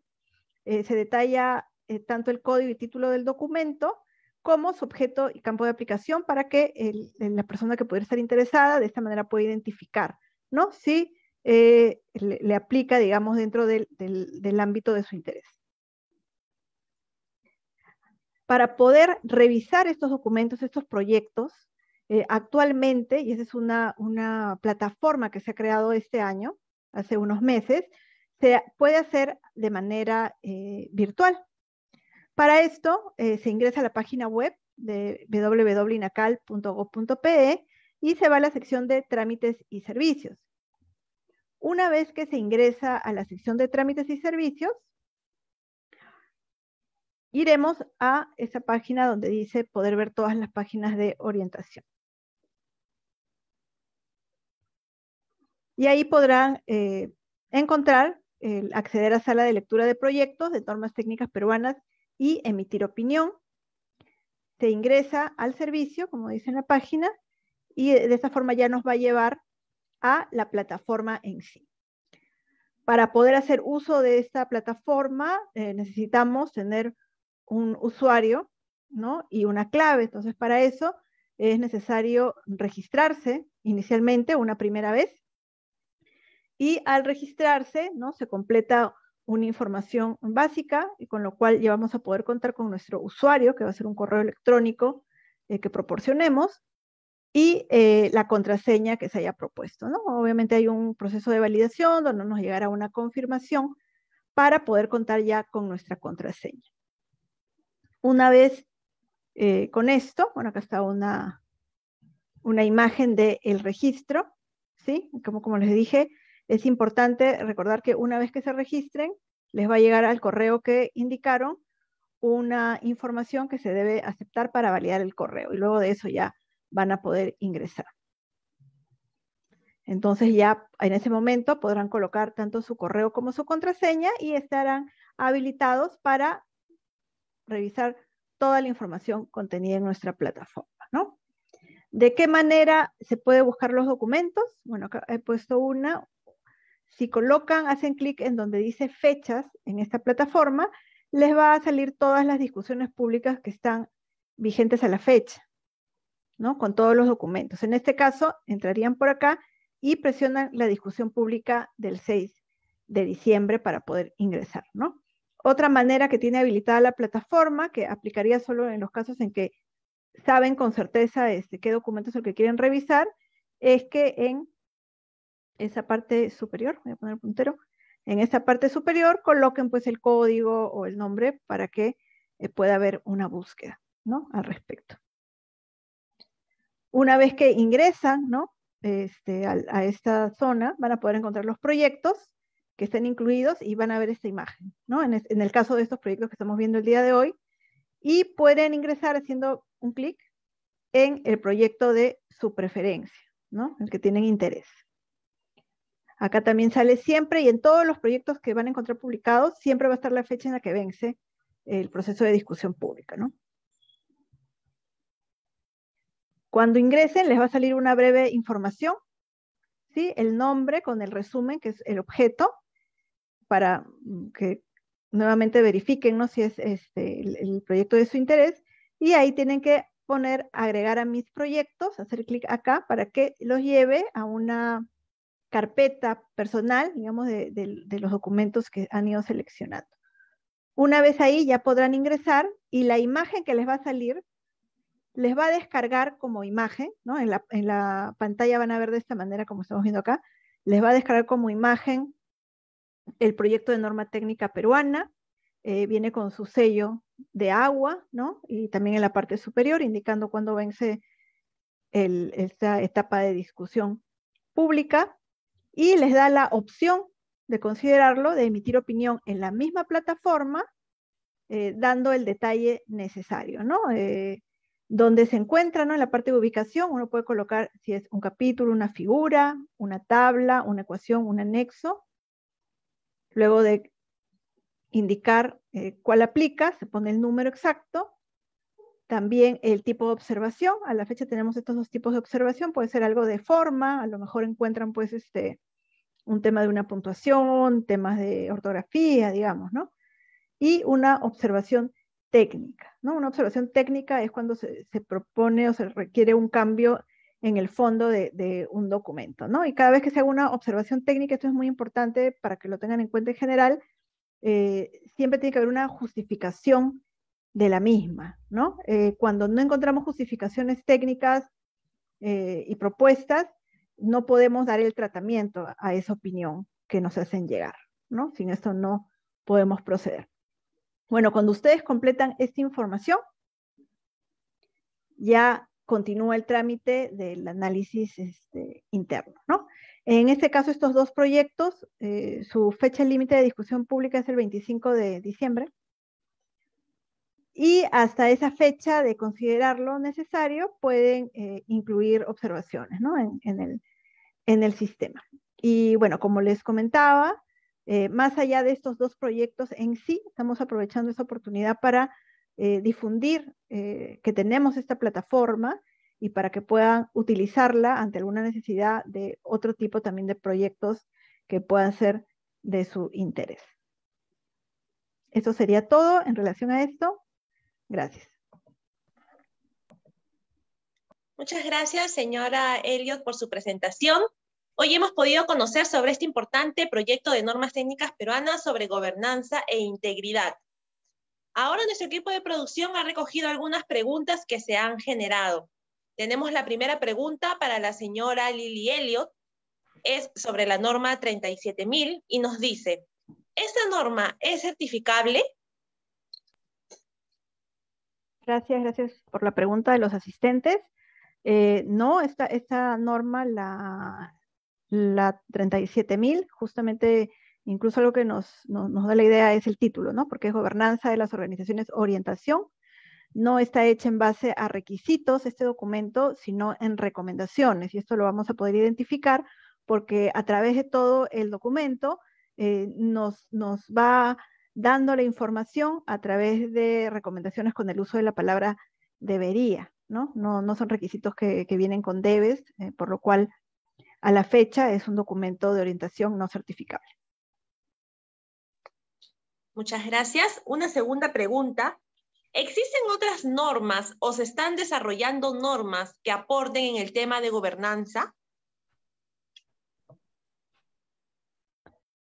eh, se detalla tanto el código y título del documento como su objeto y campo de aplicación para que la persona que pudiera estar interesada de esta manera pueda identificar ¿no? si le, aplica, digamos, dentro del ámbito de su interés para poder revisar estos documentos, estos proyectos. Eh, actualmente, y esa es una, plataforma que se ha creado este año, hace unos meses, se puede hacer de manera eh, virtual. Para esto, eh, se ingresa a la página web de www.inacal.gov.pe y se va a la sección de trámites y servicios. Una vez que se ingresa a la sección de trámites y servicios, iremos a esa página donde dice poder ver todas las páginas de orientación. Y ahí podrán eh, encontrar, acceder a sala de lectura de proyectos de normas técnicas peruanas y emitir opinión. Se ingresa al servicio, como dice en la página, y de esta forma ya nos va a llevar a la plataforma en sí. Para poder hacer uso de esta plataforma eh, necesitamos tener un usuario ¿no? y una clave. Entonces, para eso es necesario registrarse inicialmente una primera vez y al registrarse ¿no? se completa una información básica y con lo cual ya vamos a poder contar con nuestro usuario, que va a ser un correo electrónico eh, que proporcionemos y eh, la contraseña que se haya propuesto. ¿no? Obviamente hay un proceso de validación donde nos llegará una confirmación para poder contar ya con nuestra contraseña. Una vez eh, con esto, bueno, acá está una, una imagen del registro, ¿sí? Como, como les dije, es importante recordar que una vez que se registren, les va a llegar al correo que indicaron una información que se debe aceptar para validar el correo y luego de eso ya van a poder ingresar. Entonces ya en ese momento podrán colocar tanto su correo como su contraseña y estarán habilitados para revisar toda la información contenida en nuestra plataforma, ¿no? ¿De qué manera se puede buscar los documentos? Bueno, acá he puesto una. Si colocan, hacen clic en donde dice fechas en esta plataforma, les va a salir todas las discusiones públicas que están vigentes a la fecha, ¿no? Con todos los documentos. En este caso, entrarían por acá y presionan la discusión pública del 6 de diciembre para poder ingresar, ¿no? Otra manera que tiene habilitada la plataforma, que aplicaría solo en los casos en que saben con certeza este, qué documentos es el que quieren revisar, es que en esa parte superior, voy a poner el puntero, en esa parte superior coloquen pues el código o el nombre para que eh, pueda haber una búsqueda, ¿no? Al respecto. Una vez que ingresan, ¿no? Este, a esta zona van a poder encontrar los proyectos que estén incluidos y van a ver esta imagen, ¿no? En, el caso de estos proyectos que estamos viendo el día de hoy, y pueden ingresar haciendo un clic en el proyecto de su preferencia, ¿no? El que tienen interés. Acá también sale siempre y en todos los proyectos que van a encontrar publicados, siempre va a estar la fecha en la que vence el proceso de discusión pública, ¿no? Cuando ingresen les va a salir una breve información, ¿sí? El nombre con el resumen, que es el objeto, para mm, que nuevamente verifiquen ¿no? si es este, el, proyecto de su interés y ahí tienen que poner agregar a mis proyectos, hacer clic acá para que los lleve a una carpeta personal, digamos, de, los documentos que han ido seleccionando. Una vez ahí ya podrán ingresar y la imagen que les va a salir les va a descargar como imagen, ¿no? En la, en la pantalla van a ver de esta manera como estamos viendo acá, les va a descargar como imagen el proyecto de norma técnica peruana, eh, viene con su sello de agua, ¿no? Y también en la parte superior, indicando cuándo vence esta etapa de discusión pública y les da la opción de considerarlo, de emitir opinión en la misma plataforma, eh, dando el detalle necesario, ¿no? Eh, donde se encuentra, ¿no? En la parte de ubicación, uno puede colocar si es un capítulo, una figura, una tabla, una ecuación, un anexo, Luego de indicar eh, cuál aplica, se pone el número exacto, también el tipo de observación. A la fecha tenemos estos dos tipos de observación, puede ser algo de forma, a lo mejor encuentran pues este, un tema de una puntuación, temas de ortografía, digamos, ¿no? Y una observación técnica, ¿no? Una observación técnica es cuando se, se propone o se requiere un cambio en el fondo de, un documento, ¿no? Y cada vez que se haga una observación técnica, esto es muy importante para que lo tengan en cuenta en general, eh, siempre tiene que haber una justificación de la misma, ¿no? Eh, cuando no encontramos justificaciones técnicas eh, y propuestas, no podemos dar el tratamiento a esa opinión que nos hacen llegar, ¿no? Sin esto no podemos proceder. Bueno, cuando ustedes completan esta información, ya continúa el trámite del análisis este, interno. ¿no? En este caso, estos dos proyectos, eh, su fecha límite de discusión pública es el 25 de diciembre. Y hasta esa fecha de considerarlo necesario, pueden eh, incluir observaciones ¿no? en, el, sistema. Y bueno, como les comentaba, eh, más allá de estos dos proyectos en sí, estamos aprovechando esa oportunidad para eh, difundir eh, que tenemos esta plataforma y para que puedan utilizarla ante alguna necesidad de otro tipo también de proyectos que puedan ser de su interés. Eso sería todo en relación a esto. Gracias. Muchas gracias, señora Elliot, por su presentación. Hoy hemos podido conocer sobre este importante proyecto de normas técnicas peruanas sobre gobernanza e integridad, Ahora nuestro equipo de producción ha recogido algunas preguntas que se han generado. Tenemos la primera pregunta para la señora Lily Elliot, es sobre la norma 37.000 y nos dice, ¿esta norma es certificable? Gracias, gracias por la pregunta de los asistentes. Eh, no, esta, esta norma, la, la 37.000, justamente Incluso lo que nos, da la idea es el título, ¿no? Porque es gobernanza de las organizaciones, orientación. No está hecha en base a requisitos este documento, sino en recomendaciones. Y esto lo vamos a poder identificar porque a través de todo el documento eh, nos, va dando la información a través de recomendaciones con el uso de la palabra debería, ¿no? No, son requisitos que, vienen con debes, eh, por lo cual a la fecha es un documento de orientación no certificable. Muchas gracias. Una segunda pregunta. ¿Existen otras normas o se están desarrollando normas que aporten en el tema de gobernanza?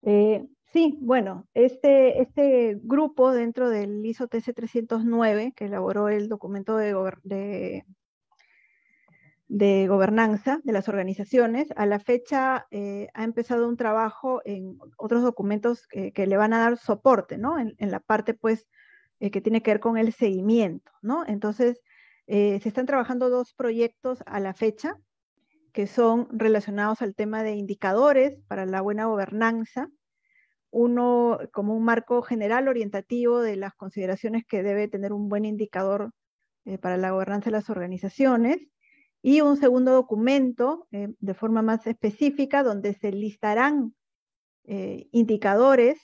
Eh, sí, bueno, este, este grupo dentro del ISO TC 309 que elaboró el documento de, de de gobernanza de las organizaciones. A la fecha eh, ha empezado un trabajo en otros documentos que le van a dar soporte, ¿no? En, la parte, pues, eh, que tiene que ver con el seguimiento, ¿no? Entonces, eh, se están trabajando dos proyectos a la fecha que son relacionados al tema de indicadores para la buena gobernanza. Uno como un marco general orientativo de las consideraciones que debe tener un buen indicador para la gobernanza de las organizaciones y un segundo documento eh, de forma más específica donde se listarán eh, indicadores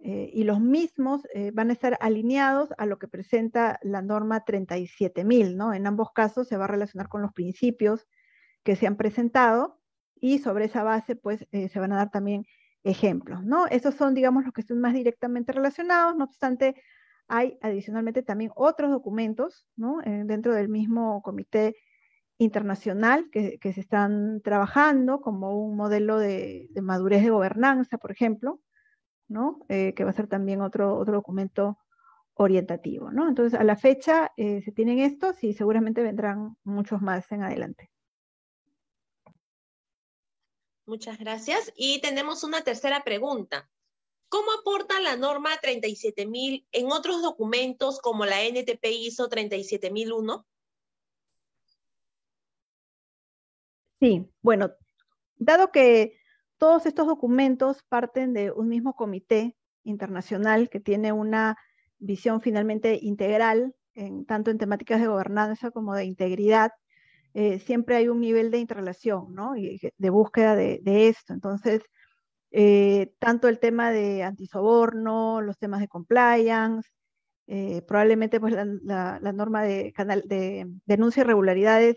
eh, y los mismos van a estar alineados a lo que presenta la norma 37000. ¿no? En ambos casos se va a relacionar con los principios que se han presentado y sobre esa base pues se van a dar también ejemplos. ¿no? Esos son digamos los que son más directamente relacionados, no obstante hay adicionalmente también otros documentos ¿no? dentro del mismo comité internacional que, se están trabajando, como un modelo de, madurez de gobernanza, por ejemplo, ¿no? Eh, que va a ser también otro, otro documento orientativo. ¿no? Entonces, a la fecha eh, se tienen estos y seguramente vendrán muchos más en adelante. Muchas gracias. Y tenemos una tercera pregunta. ¿Cómo aporta la norma 37.000 en otros documentos como la NTP ISO 37.001? Sí, bueno, dado que todos estos documentos parten de un mismo comité internacional que tiene una visión finalmente integral, en, tanto en temáticas de gobernanza como de integridad, eh, siempre hay un nivel de interrelación, ¿no? Y de búsqueda de, esto. Entonces, eh, tanto el tema de antisoborno, los temas de compliance, eh, probablemente pues la, norma de, canal, de denuncia irregularidades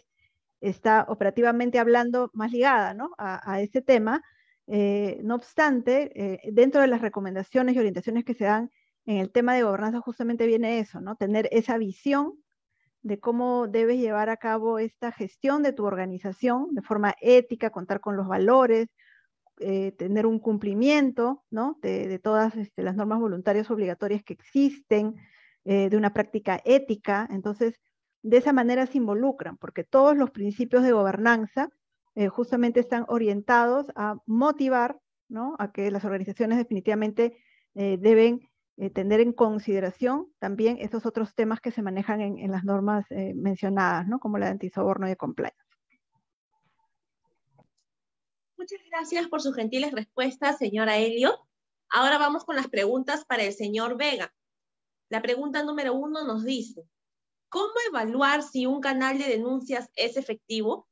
está operativamente hablando más ligada ¿no? a, a, este tema. Eh, no obstante, eh, dentro de las recomendaciones y orientaciones que se dan en el tema de gobernanza justamente viene eso, ¿no? Tener esa visión de cómo debes llevar a cabo esta gestión de tu organización de forma ética, contar con los valores, eh, tener un cumplimiento, ¿no? De, todas este, las normas voluntarias obligatorias que existen, de una práctica ética. Entonces, de esa manera se involucran, porque todos los principios de gobernanza eh, justamente están orientados a motivar ¿no? a que las organizaciones definitivamente eh, deben eh, tener en consideración también esos otros temas que se manejan en, las normas mencionadas, ¿no? como la de antisoborno y de compliance. Muchas gracias por sus gentiles respuestas, señora Elio. Ahora vamos con las preguntas para el señor Vega. La pregunta número uno nos dice, ¿Cómo evaluar si un canal de denuncias es efectivo?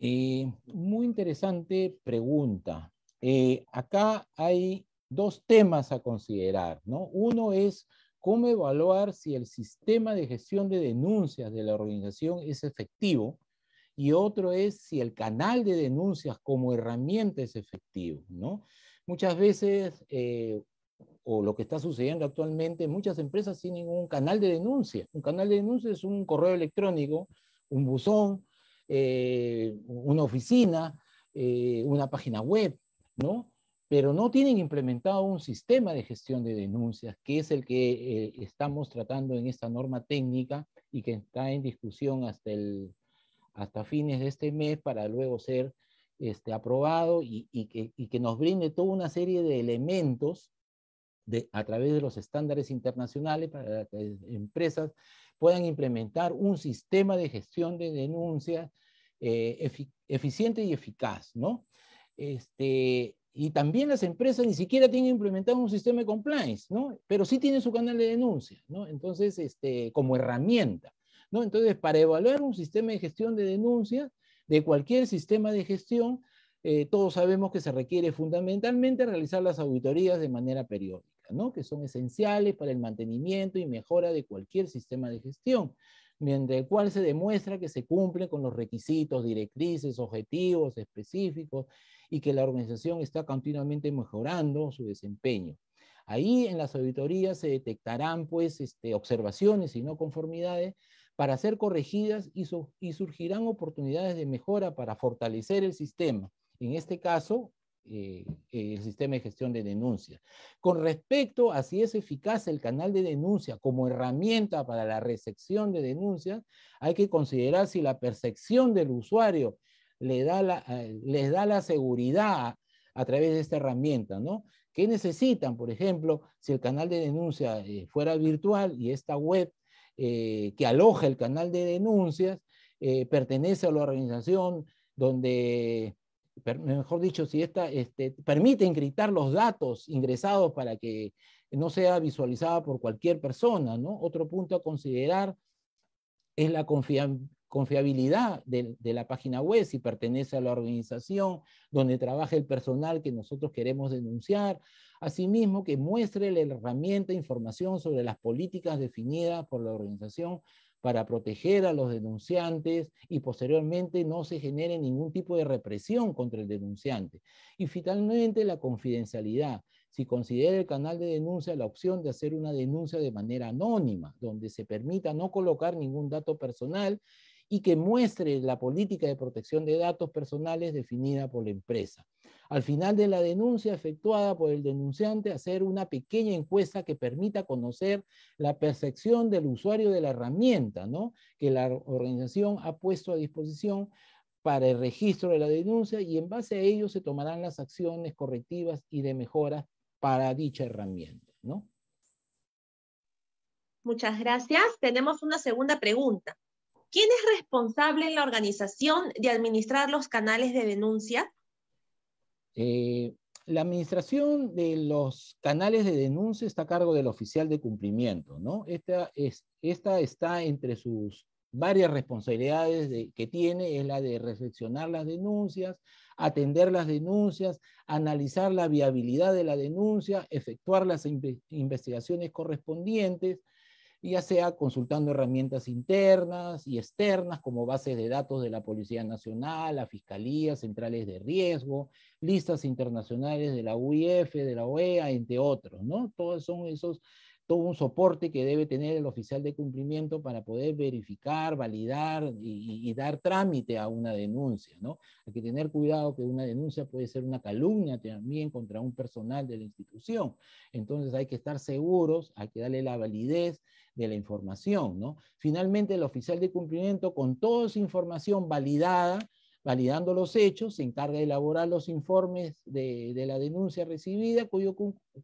Eh, muy interesante pregunta. Eh, acá hay dos temas a considerar, ¿no? Uno es cómo evaluar si el sistema de gestión de denuncias de la organización es efectivo y otro es si el canal de denuncias como herramienta es efectivo, ¿no? Muchas veces eh, o lo que está sucediendo actualmente muchas empresas tienen un canal de denuncia. Un canal de denuncia es un correo electrónico, un buzón, eh, una oficina, eh, una página web, ¿no? Pero no tienen implementado un sistema de gestión de denuncias, que es el que eh, estamos tratando en esta norma técnica y que está en discusión hasta, el, hasta fines de este mes para luego ser este, aprobado y, y, que, y, que, nos brinde toda una serie de elementos a través de los estándares internacionales para las empresas puedan implementar un sistema de gestión de denuncias eh, eficiente y eficaz, ¿no? Este, y también las empresas ni siquiera tienen implementado un sistema de compliance, ¿no? Pero sí tienen su canal de denuncia, ¿no? Entonces, este, como herramienta, ¿no? Entonces, para evaluar un sistema de gestión de denuncias, de cualquier sistema de gestión, eh, todos sabemos que se requiere fundamentalmente realizar las auditorías de manera periódica. ¿no? que son esenciales para el mantenimiento y mejora de cualquier sistema de gestión, Mientras el cual se demuestra que se cumple con los requisitos, directrices, objetivos específicos y que la organización está continuamente mejorando su desempeño. Ahí en las auditorías se detectarán pues, este, observaciones y no conformidades para ser corregidas y, y surgirán oportunidades de mejora para fortalecer el sistema. En este caso, eh, eh, el sistema de gestión de denuncias. Con respecto a si es eficaz el canal de denuncia como herramienta para la recepción de denuncias, hay que considerar si la percepción del usuario le da la, eh, les da la seguridad a través de esta herramienta, ¿no? ¿Qué necesitan, por ejemplo, si el canal de denuncia fuera virtual y esta web que aloja el canal de denuncias pertenece a la organización donde mejor dicho, si esta este, permite encriptar los datos ingresados para que no sea visualizada por cualquier persona. Otro punto a considerar es la confiabilidad de, la página web, si pertenece a la organización donde trabaja el personal que nosotros queremos denunciar. Asimismo, que muestre la herramienta, información sobre las políticas definidas por la organización para proteger a los denunciantes y posteriormente no se genere ningún tipo de represión contra el denunciante. Y finalmente la confidencialidad. Si considera el canal de denuncia la opción de hacer una denuncia de manera anónima, donde se permita no colocar ningún dato personal y que muestre la política de protección de datos personales definida por la empresa. Al final de la denuncia efectuada por el denunciante, hacer una pequeña encuesta que permita conocer la percepción del usuario de la herramienta ¿no? que la organización ha puesto a disposición para el registro de la denuncia y en base a ello se tomarán las acciones correctivas y de mejora para dicha herramienta. ¿no? Muchas gracias. Tenemos una segunda pregunta. ¿quién es responsable en la organización de administrar los canales de denuncia? Eh, la administración de los canales de denuncia está a cargo del oficial de cumplimiento, ¿no? Esta, está entre sus varias responsabilidades que tiene, es la de reflexionar las denuncias, atender las denuncias, analizar la viabilidad de la denuncia, efectuar las investigaciones correspondientes, ya sea consultando herramientas internas y externas como bases de datos de la Policía Nacional, la Fiscalía, centrales de riesgo, listas internacionales de la UIF, de la OEA, entre otros, ¿no? Todos son esos todo un soporte que debe tener el oficial de cumplimiento para poder verificar, validar y, dar trámite a una denuncia, ¿no? Hay que tener cuidado que una denuncia puede ser una calumnia también contra un personal de la institución. Entonces hay que estar seguros, hay que darle la validez de la información, ¿no? Finalmente el oficial de cumplimiento con toda esa información validada validando los hechos, se encarga de elaborar los informes de, la denuncia recibida, cuya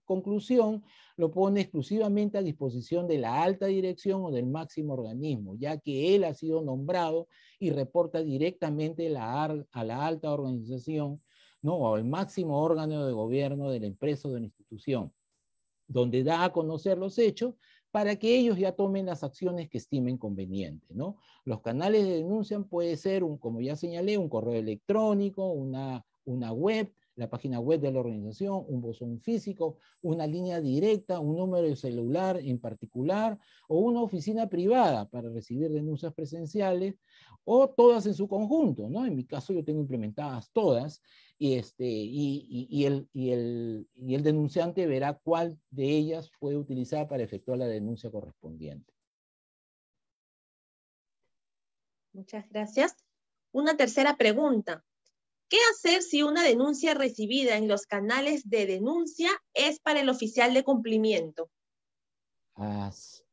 conclusión lo pone exclusivamente a disposición de la alta dirección o del máximo organismo, ya que él ha sido nombrado y reporta directamente a la alta organización ¿no? o al máximo órgano de gobierno de la empresa o de la institución donde da a conocer los hechos, para que ellos ya tomen las acciones que estimen convenientes, ¿no? Los canales de denuncia puede ser, un, como ya señalé, un correo electrónico, una, una web, la página web de la organización, un bosón físico, una línea directa, un número de celular en particular o una oficina privada para recibir denuncias presenciales o todas en su conjunto, ¿no? En mi caso yo tengo implementadas todas y, este, y el, y, el, y el denunciante verá cuál de ellas puede utilizar para efectuar la denuncia correspondiente. Muchas gracias. Una tercera pregunta. ¿Qué hacer si una denuncia recibida en los canales de denuncia es para el oficial de cumplimiento?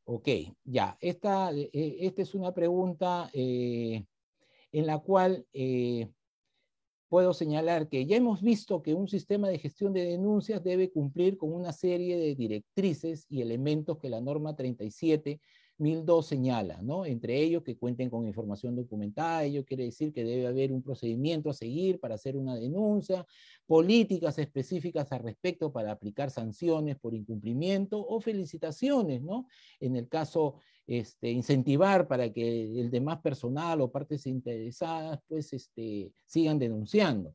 ok, ya. Esta, eh, eh, esta es una pregunta eh, en la cual puedo señalar que ya hemos visto que un sistema de gestión de denuncias debe cumplir con una serie de directrices y elementos que la norma 37 dos señala, ¿no? Entre ellos que cuenten con información documentada, ello quiere decir que debe haber un procedimiento a seguir para hacer una denuncia, políticas específicas al respecto para aplicar sanciones por incumplimiento o felicitaciones, ¿no? En el caso, este, incentivar para que el demás personal o partes interesadas, pues, este, sigan denunciando.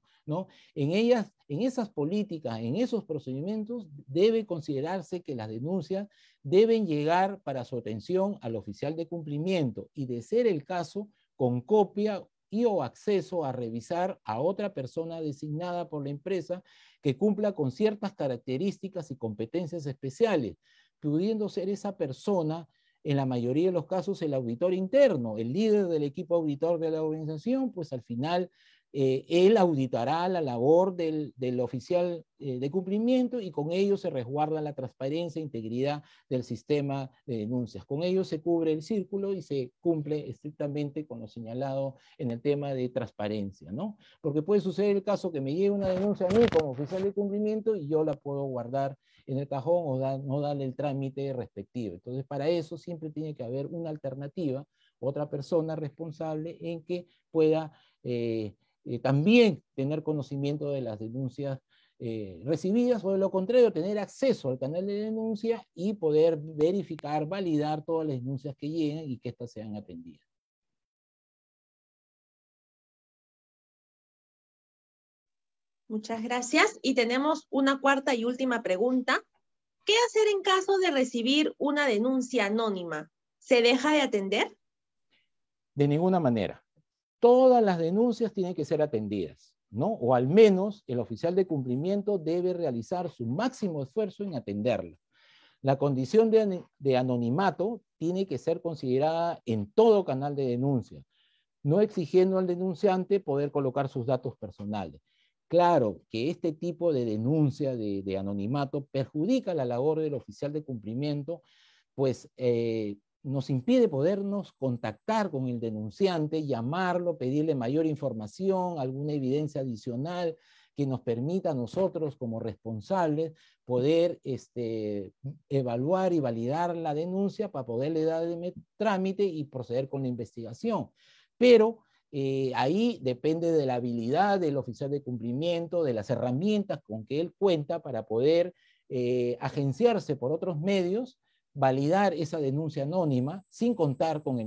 En ellas, en esas políticas, en esos procedimientos, debe considerarse que las denuncias deben llegar para su atención al oficial de cumplimiento y, de ser el caso, con copia y o acceso a revisar a otra persona designada por la empresa que cumpla con ciertas características y competencias especiales, pudiendo ser esa persona en la mayoría de los casos el auditor interno, el líder del equipo auditor de la organización, pues al final eh, él auditará la labor del, oficial eh, de cumplimiento y con ello se resguarda la transparencia e integridad del sistema de denuncias. Con ello se cubre el círculo y se cumple estrictamente con lo señalado en el tema de transparencia, ¿no? Porque puede suceder el caso que me llegue una denuncia a mí como oficial de cumplimiento y yo la puedo guardar en el cajón o no darle el trámite respectivo. Entonces, para eso siempre tiene que haber una alternativa, otra persona responsable en que pueda... Eh, eh, también tener conocimiento de las denuncias eh, recibidas o de lo contrario, tener acceso al canal de denuncias y poder verificar, validar todas las denuncias que lleguen y que éstas sean atendidas. Muchas gracias. Y tenemos una cuarta y última pregunta. ¿Qué hacer en caso de recibir una denuncia anónima? ¿Se deja de atender? De ninguna manera todas las denuncias tienen que ser atendidas, ¿no? O al menos el oficial de cumplimiento debe realizar su máximo esfuerzo en atenderla. La condición de, anonimato tiene que ser considerada en todo canal de denuncia, no exigiendo al denunciante poder colocar sus datos personales. Claro que este tipo de denuncia de, anonimato perjudica la labor del oficial de cumplimiento, pues eh, nos impide podernos contactar con el denunciante, llamarlo, pedirle mayor información, alguna evidencia adicional que nos permita a nosotros como responsables poder este, evaluar y validar la denuncia para poderle dar el trámite y proceder con la investigación. Pero eh, ahí depende de la habilidad del oficial de cumplimiento, de las herramientas con que él cuenta para poder eh, agenciarse por otros medios validar esa denuncia anónima sin contar con,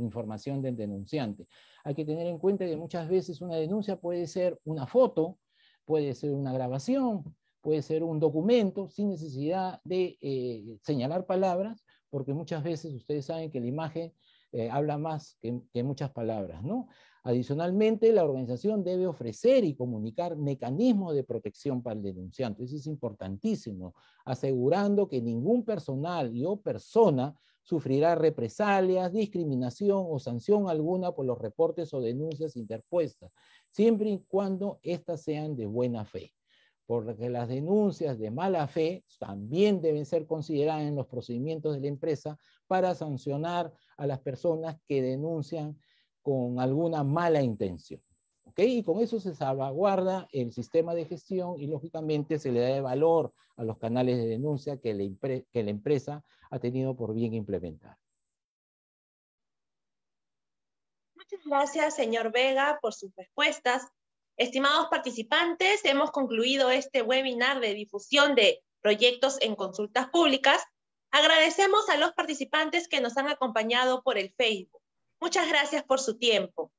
información del denunciante. Hay que tener en cuenta que muchas veces una denuncia puede ser una foto, puede ser una grabación, puede ser un documento sin necesidad de eh, señalar palabras, porque muchas veces ustedes saben que la imagen eh, habla más que, que muchas palabras, ¿no? Adicionalmente, la organización debe ofrecer y comunicar mecanismos de protección para el denunciante. Eso es importantísimo, asegurando que ningún personal o persona sufrirá represalias, discriminación o sanción alguna por los reportes o denuncias interpuestas, siempre y cuando éstas sean de buena fe porque las denuncias de mala fe también deben ser consideradas en los procedimientos de la empresa para sancionar a las personas que denuncian con alguna mala intención. ¿ok? Y con eso se salvaguarda el sistema de gestión y lógicamente se le da de valor a los canales de denuncia que la empresa ha tenido por bien implementar. Muchas gracias, señor Vega, por sus respuestas. Estimados participantes, hemos concluido este webinar de difusión de proyectos en consultas públicas. Agradecemos a los participantes que nos han acompañado por el Facebook. Muchas gracias por su tiempo.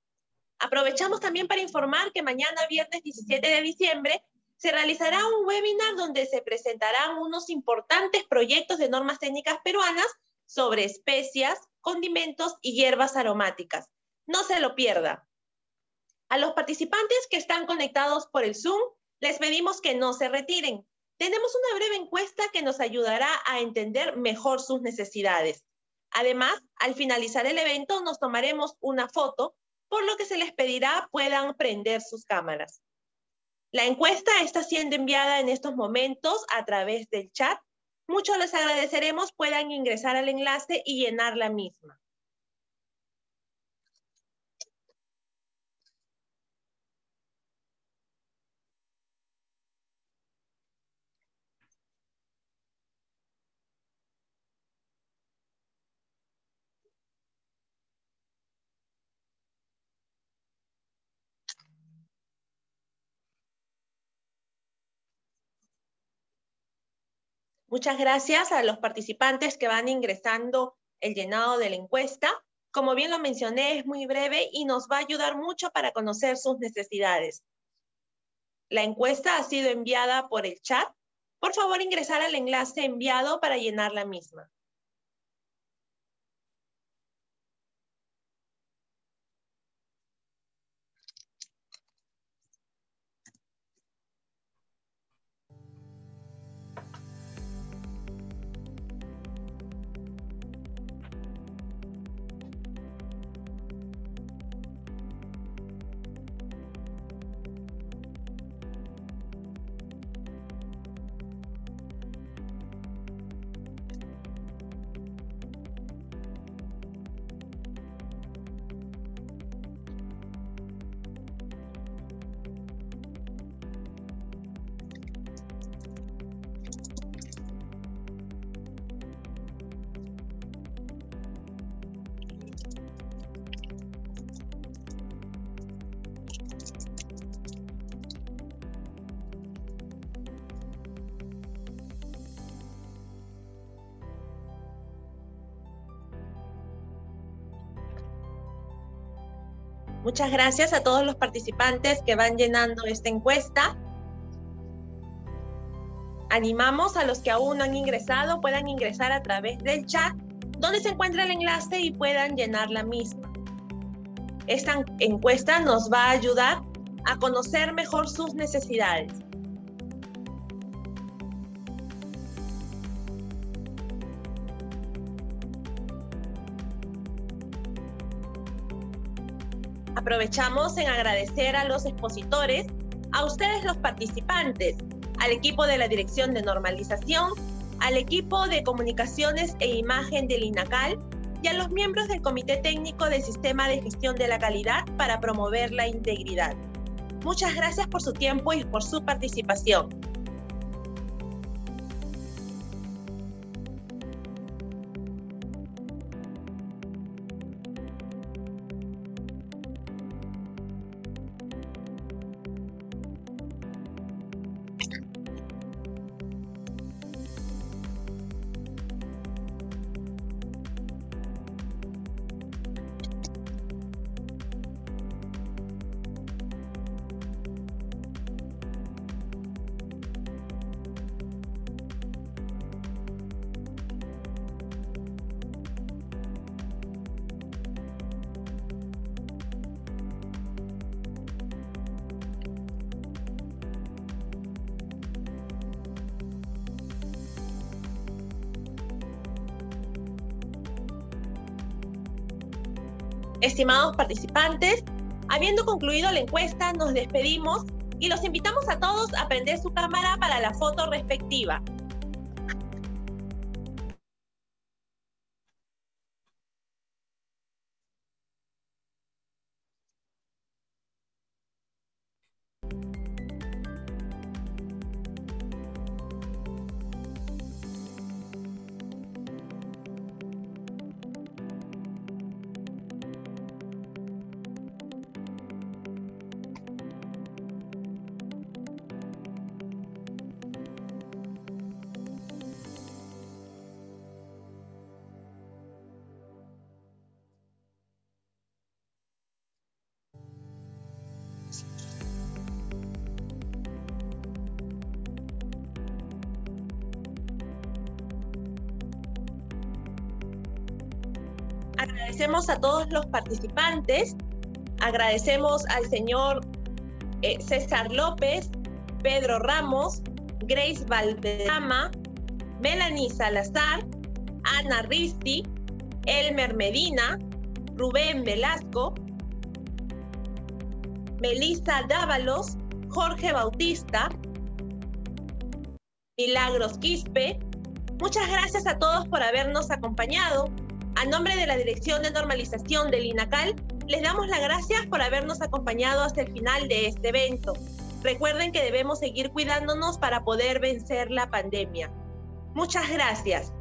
Aprovechamos también para informar que mañana, viernes 17 de diciembre, se realizará un webinar donde se presentarán unos importantes proyectos de normas técnicas peruanas sobre especias, condimentos y hierbas aromáticas. No se lo pierda. A los participantes que están conectados por el Zoom, les pedimos que no se retiren. Tenemos una breve encuesta que nos ayudará a entender mejor sus necesidades. Además, al finalizar el evento nos tomaremos una foto, por lo que se les pedirá puedan prender sus cámaras. La encuesta está siendo enviada en estos momentos a través del chat. Muchos les agradeceremos puedan ingresar al enlace y llenar la misma. Muchas gracias a los participantes que van ingresando el llenado de la encuesta. Como bien lo mencioné, es muy breve y nos va a ayudar mucho para conocer sus necesidades. La encuesta ha sido enviada por el chat. Por favor, ingresar al enlace enviado para llenar la misma. muchas gracias a todos los participantes que van llenando esta encuesta. Animamos a los que aún no han ingresado puedan ingresar a través del chat donde se encuentra el enlace y puedan llenar la misma. Esta encuesta nos va a ayudar a conocer mejor sus necesidades Aprovechamos en agradecer a los expositores, a ustedes los participantes, al equipo de la Dirección de Normalización, al equipo de Comunicaciones e Imagen del INACAL y a los miembros del Comité Técnico del Sistema de Gestión de la Calidad para promover la integridad. Muchas gracias por su tiempo y por su participación. Estimados participantes, habiendo concluido la encuesta, nos despedimos y los invitamos a todos a prender su cámara para la foto respectiva. a todos los participantes, agradecemos al señor eh, César López, Pedro Ramos, Grace Valderrama, Melanie Salazar, Ana Risti, Elmer Medina, Rubén Velasco, Melissa Dávalos, Jorge Bautista, Milagros Quispe. Muchas gracias a todos por habernos acompañado. A nombre de la Dirección de Normalización del INACAL, les damos las gracias por habernos acompañado hasta el final de este evento. Recuerden que debemos seguir cuidándonos para poder vencer la pandemia. Muchas gracias.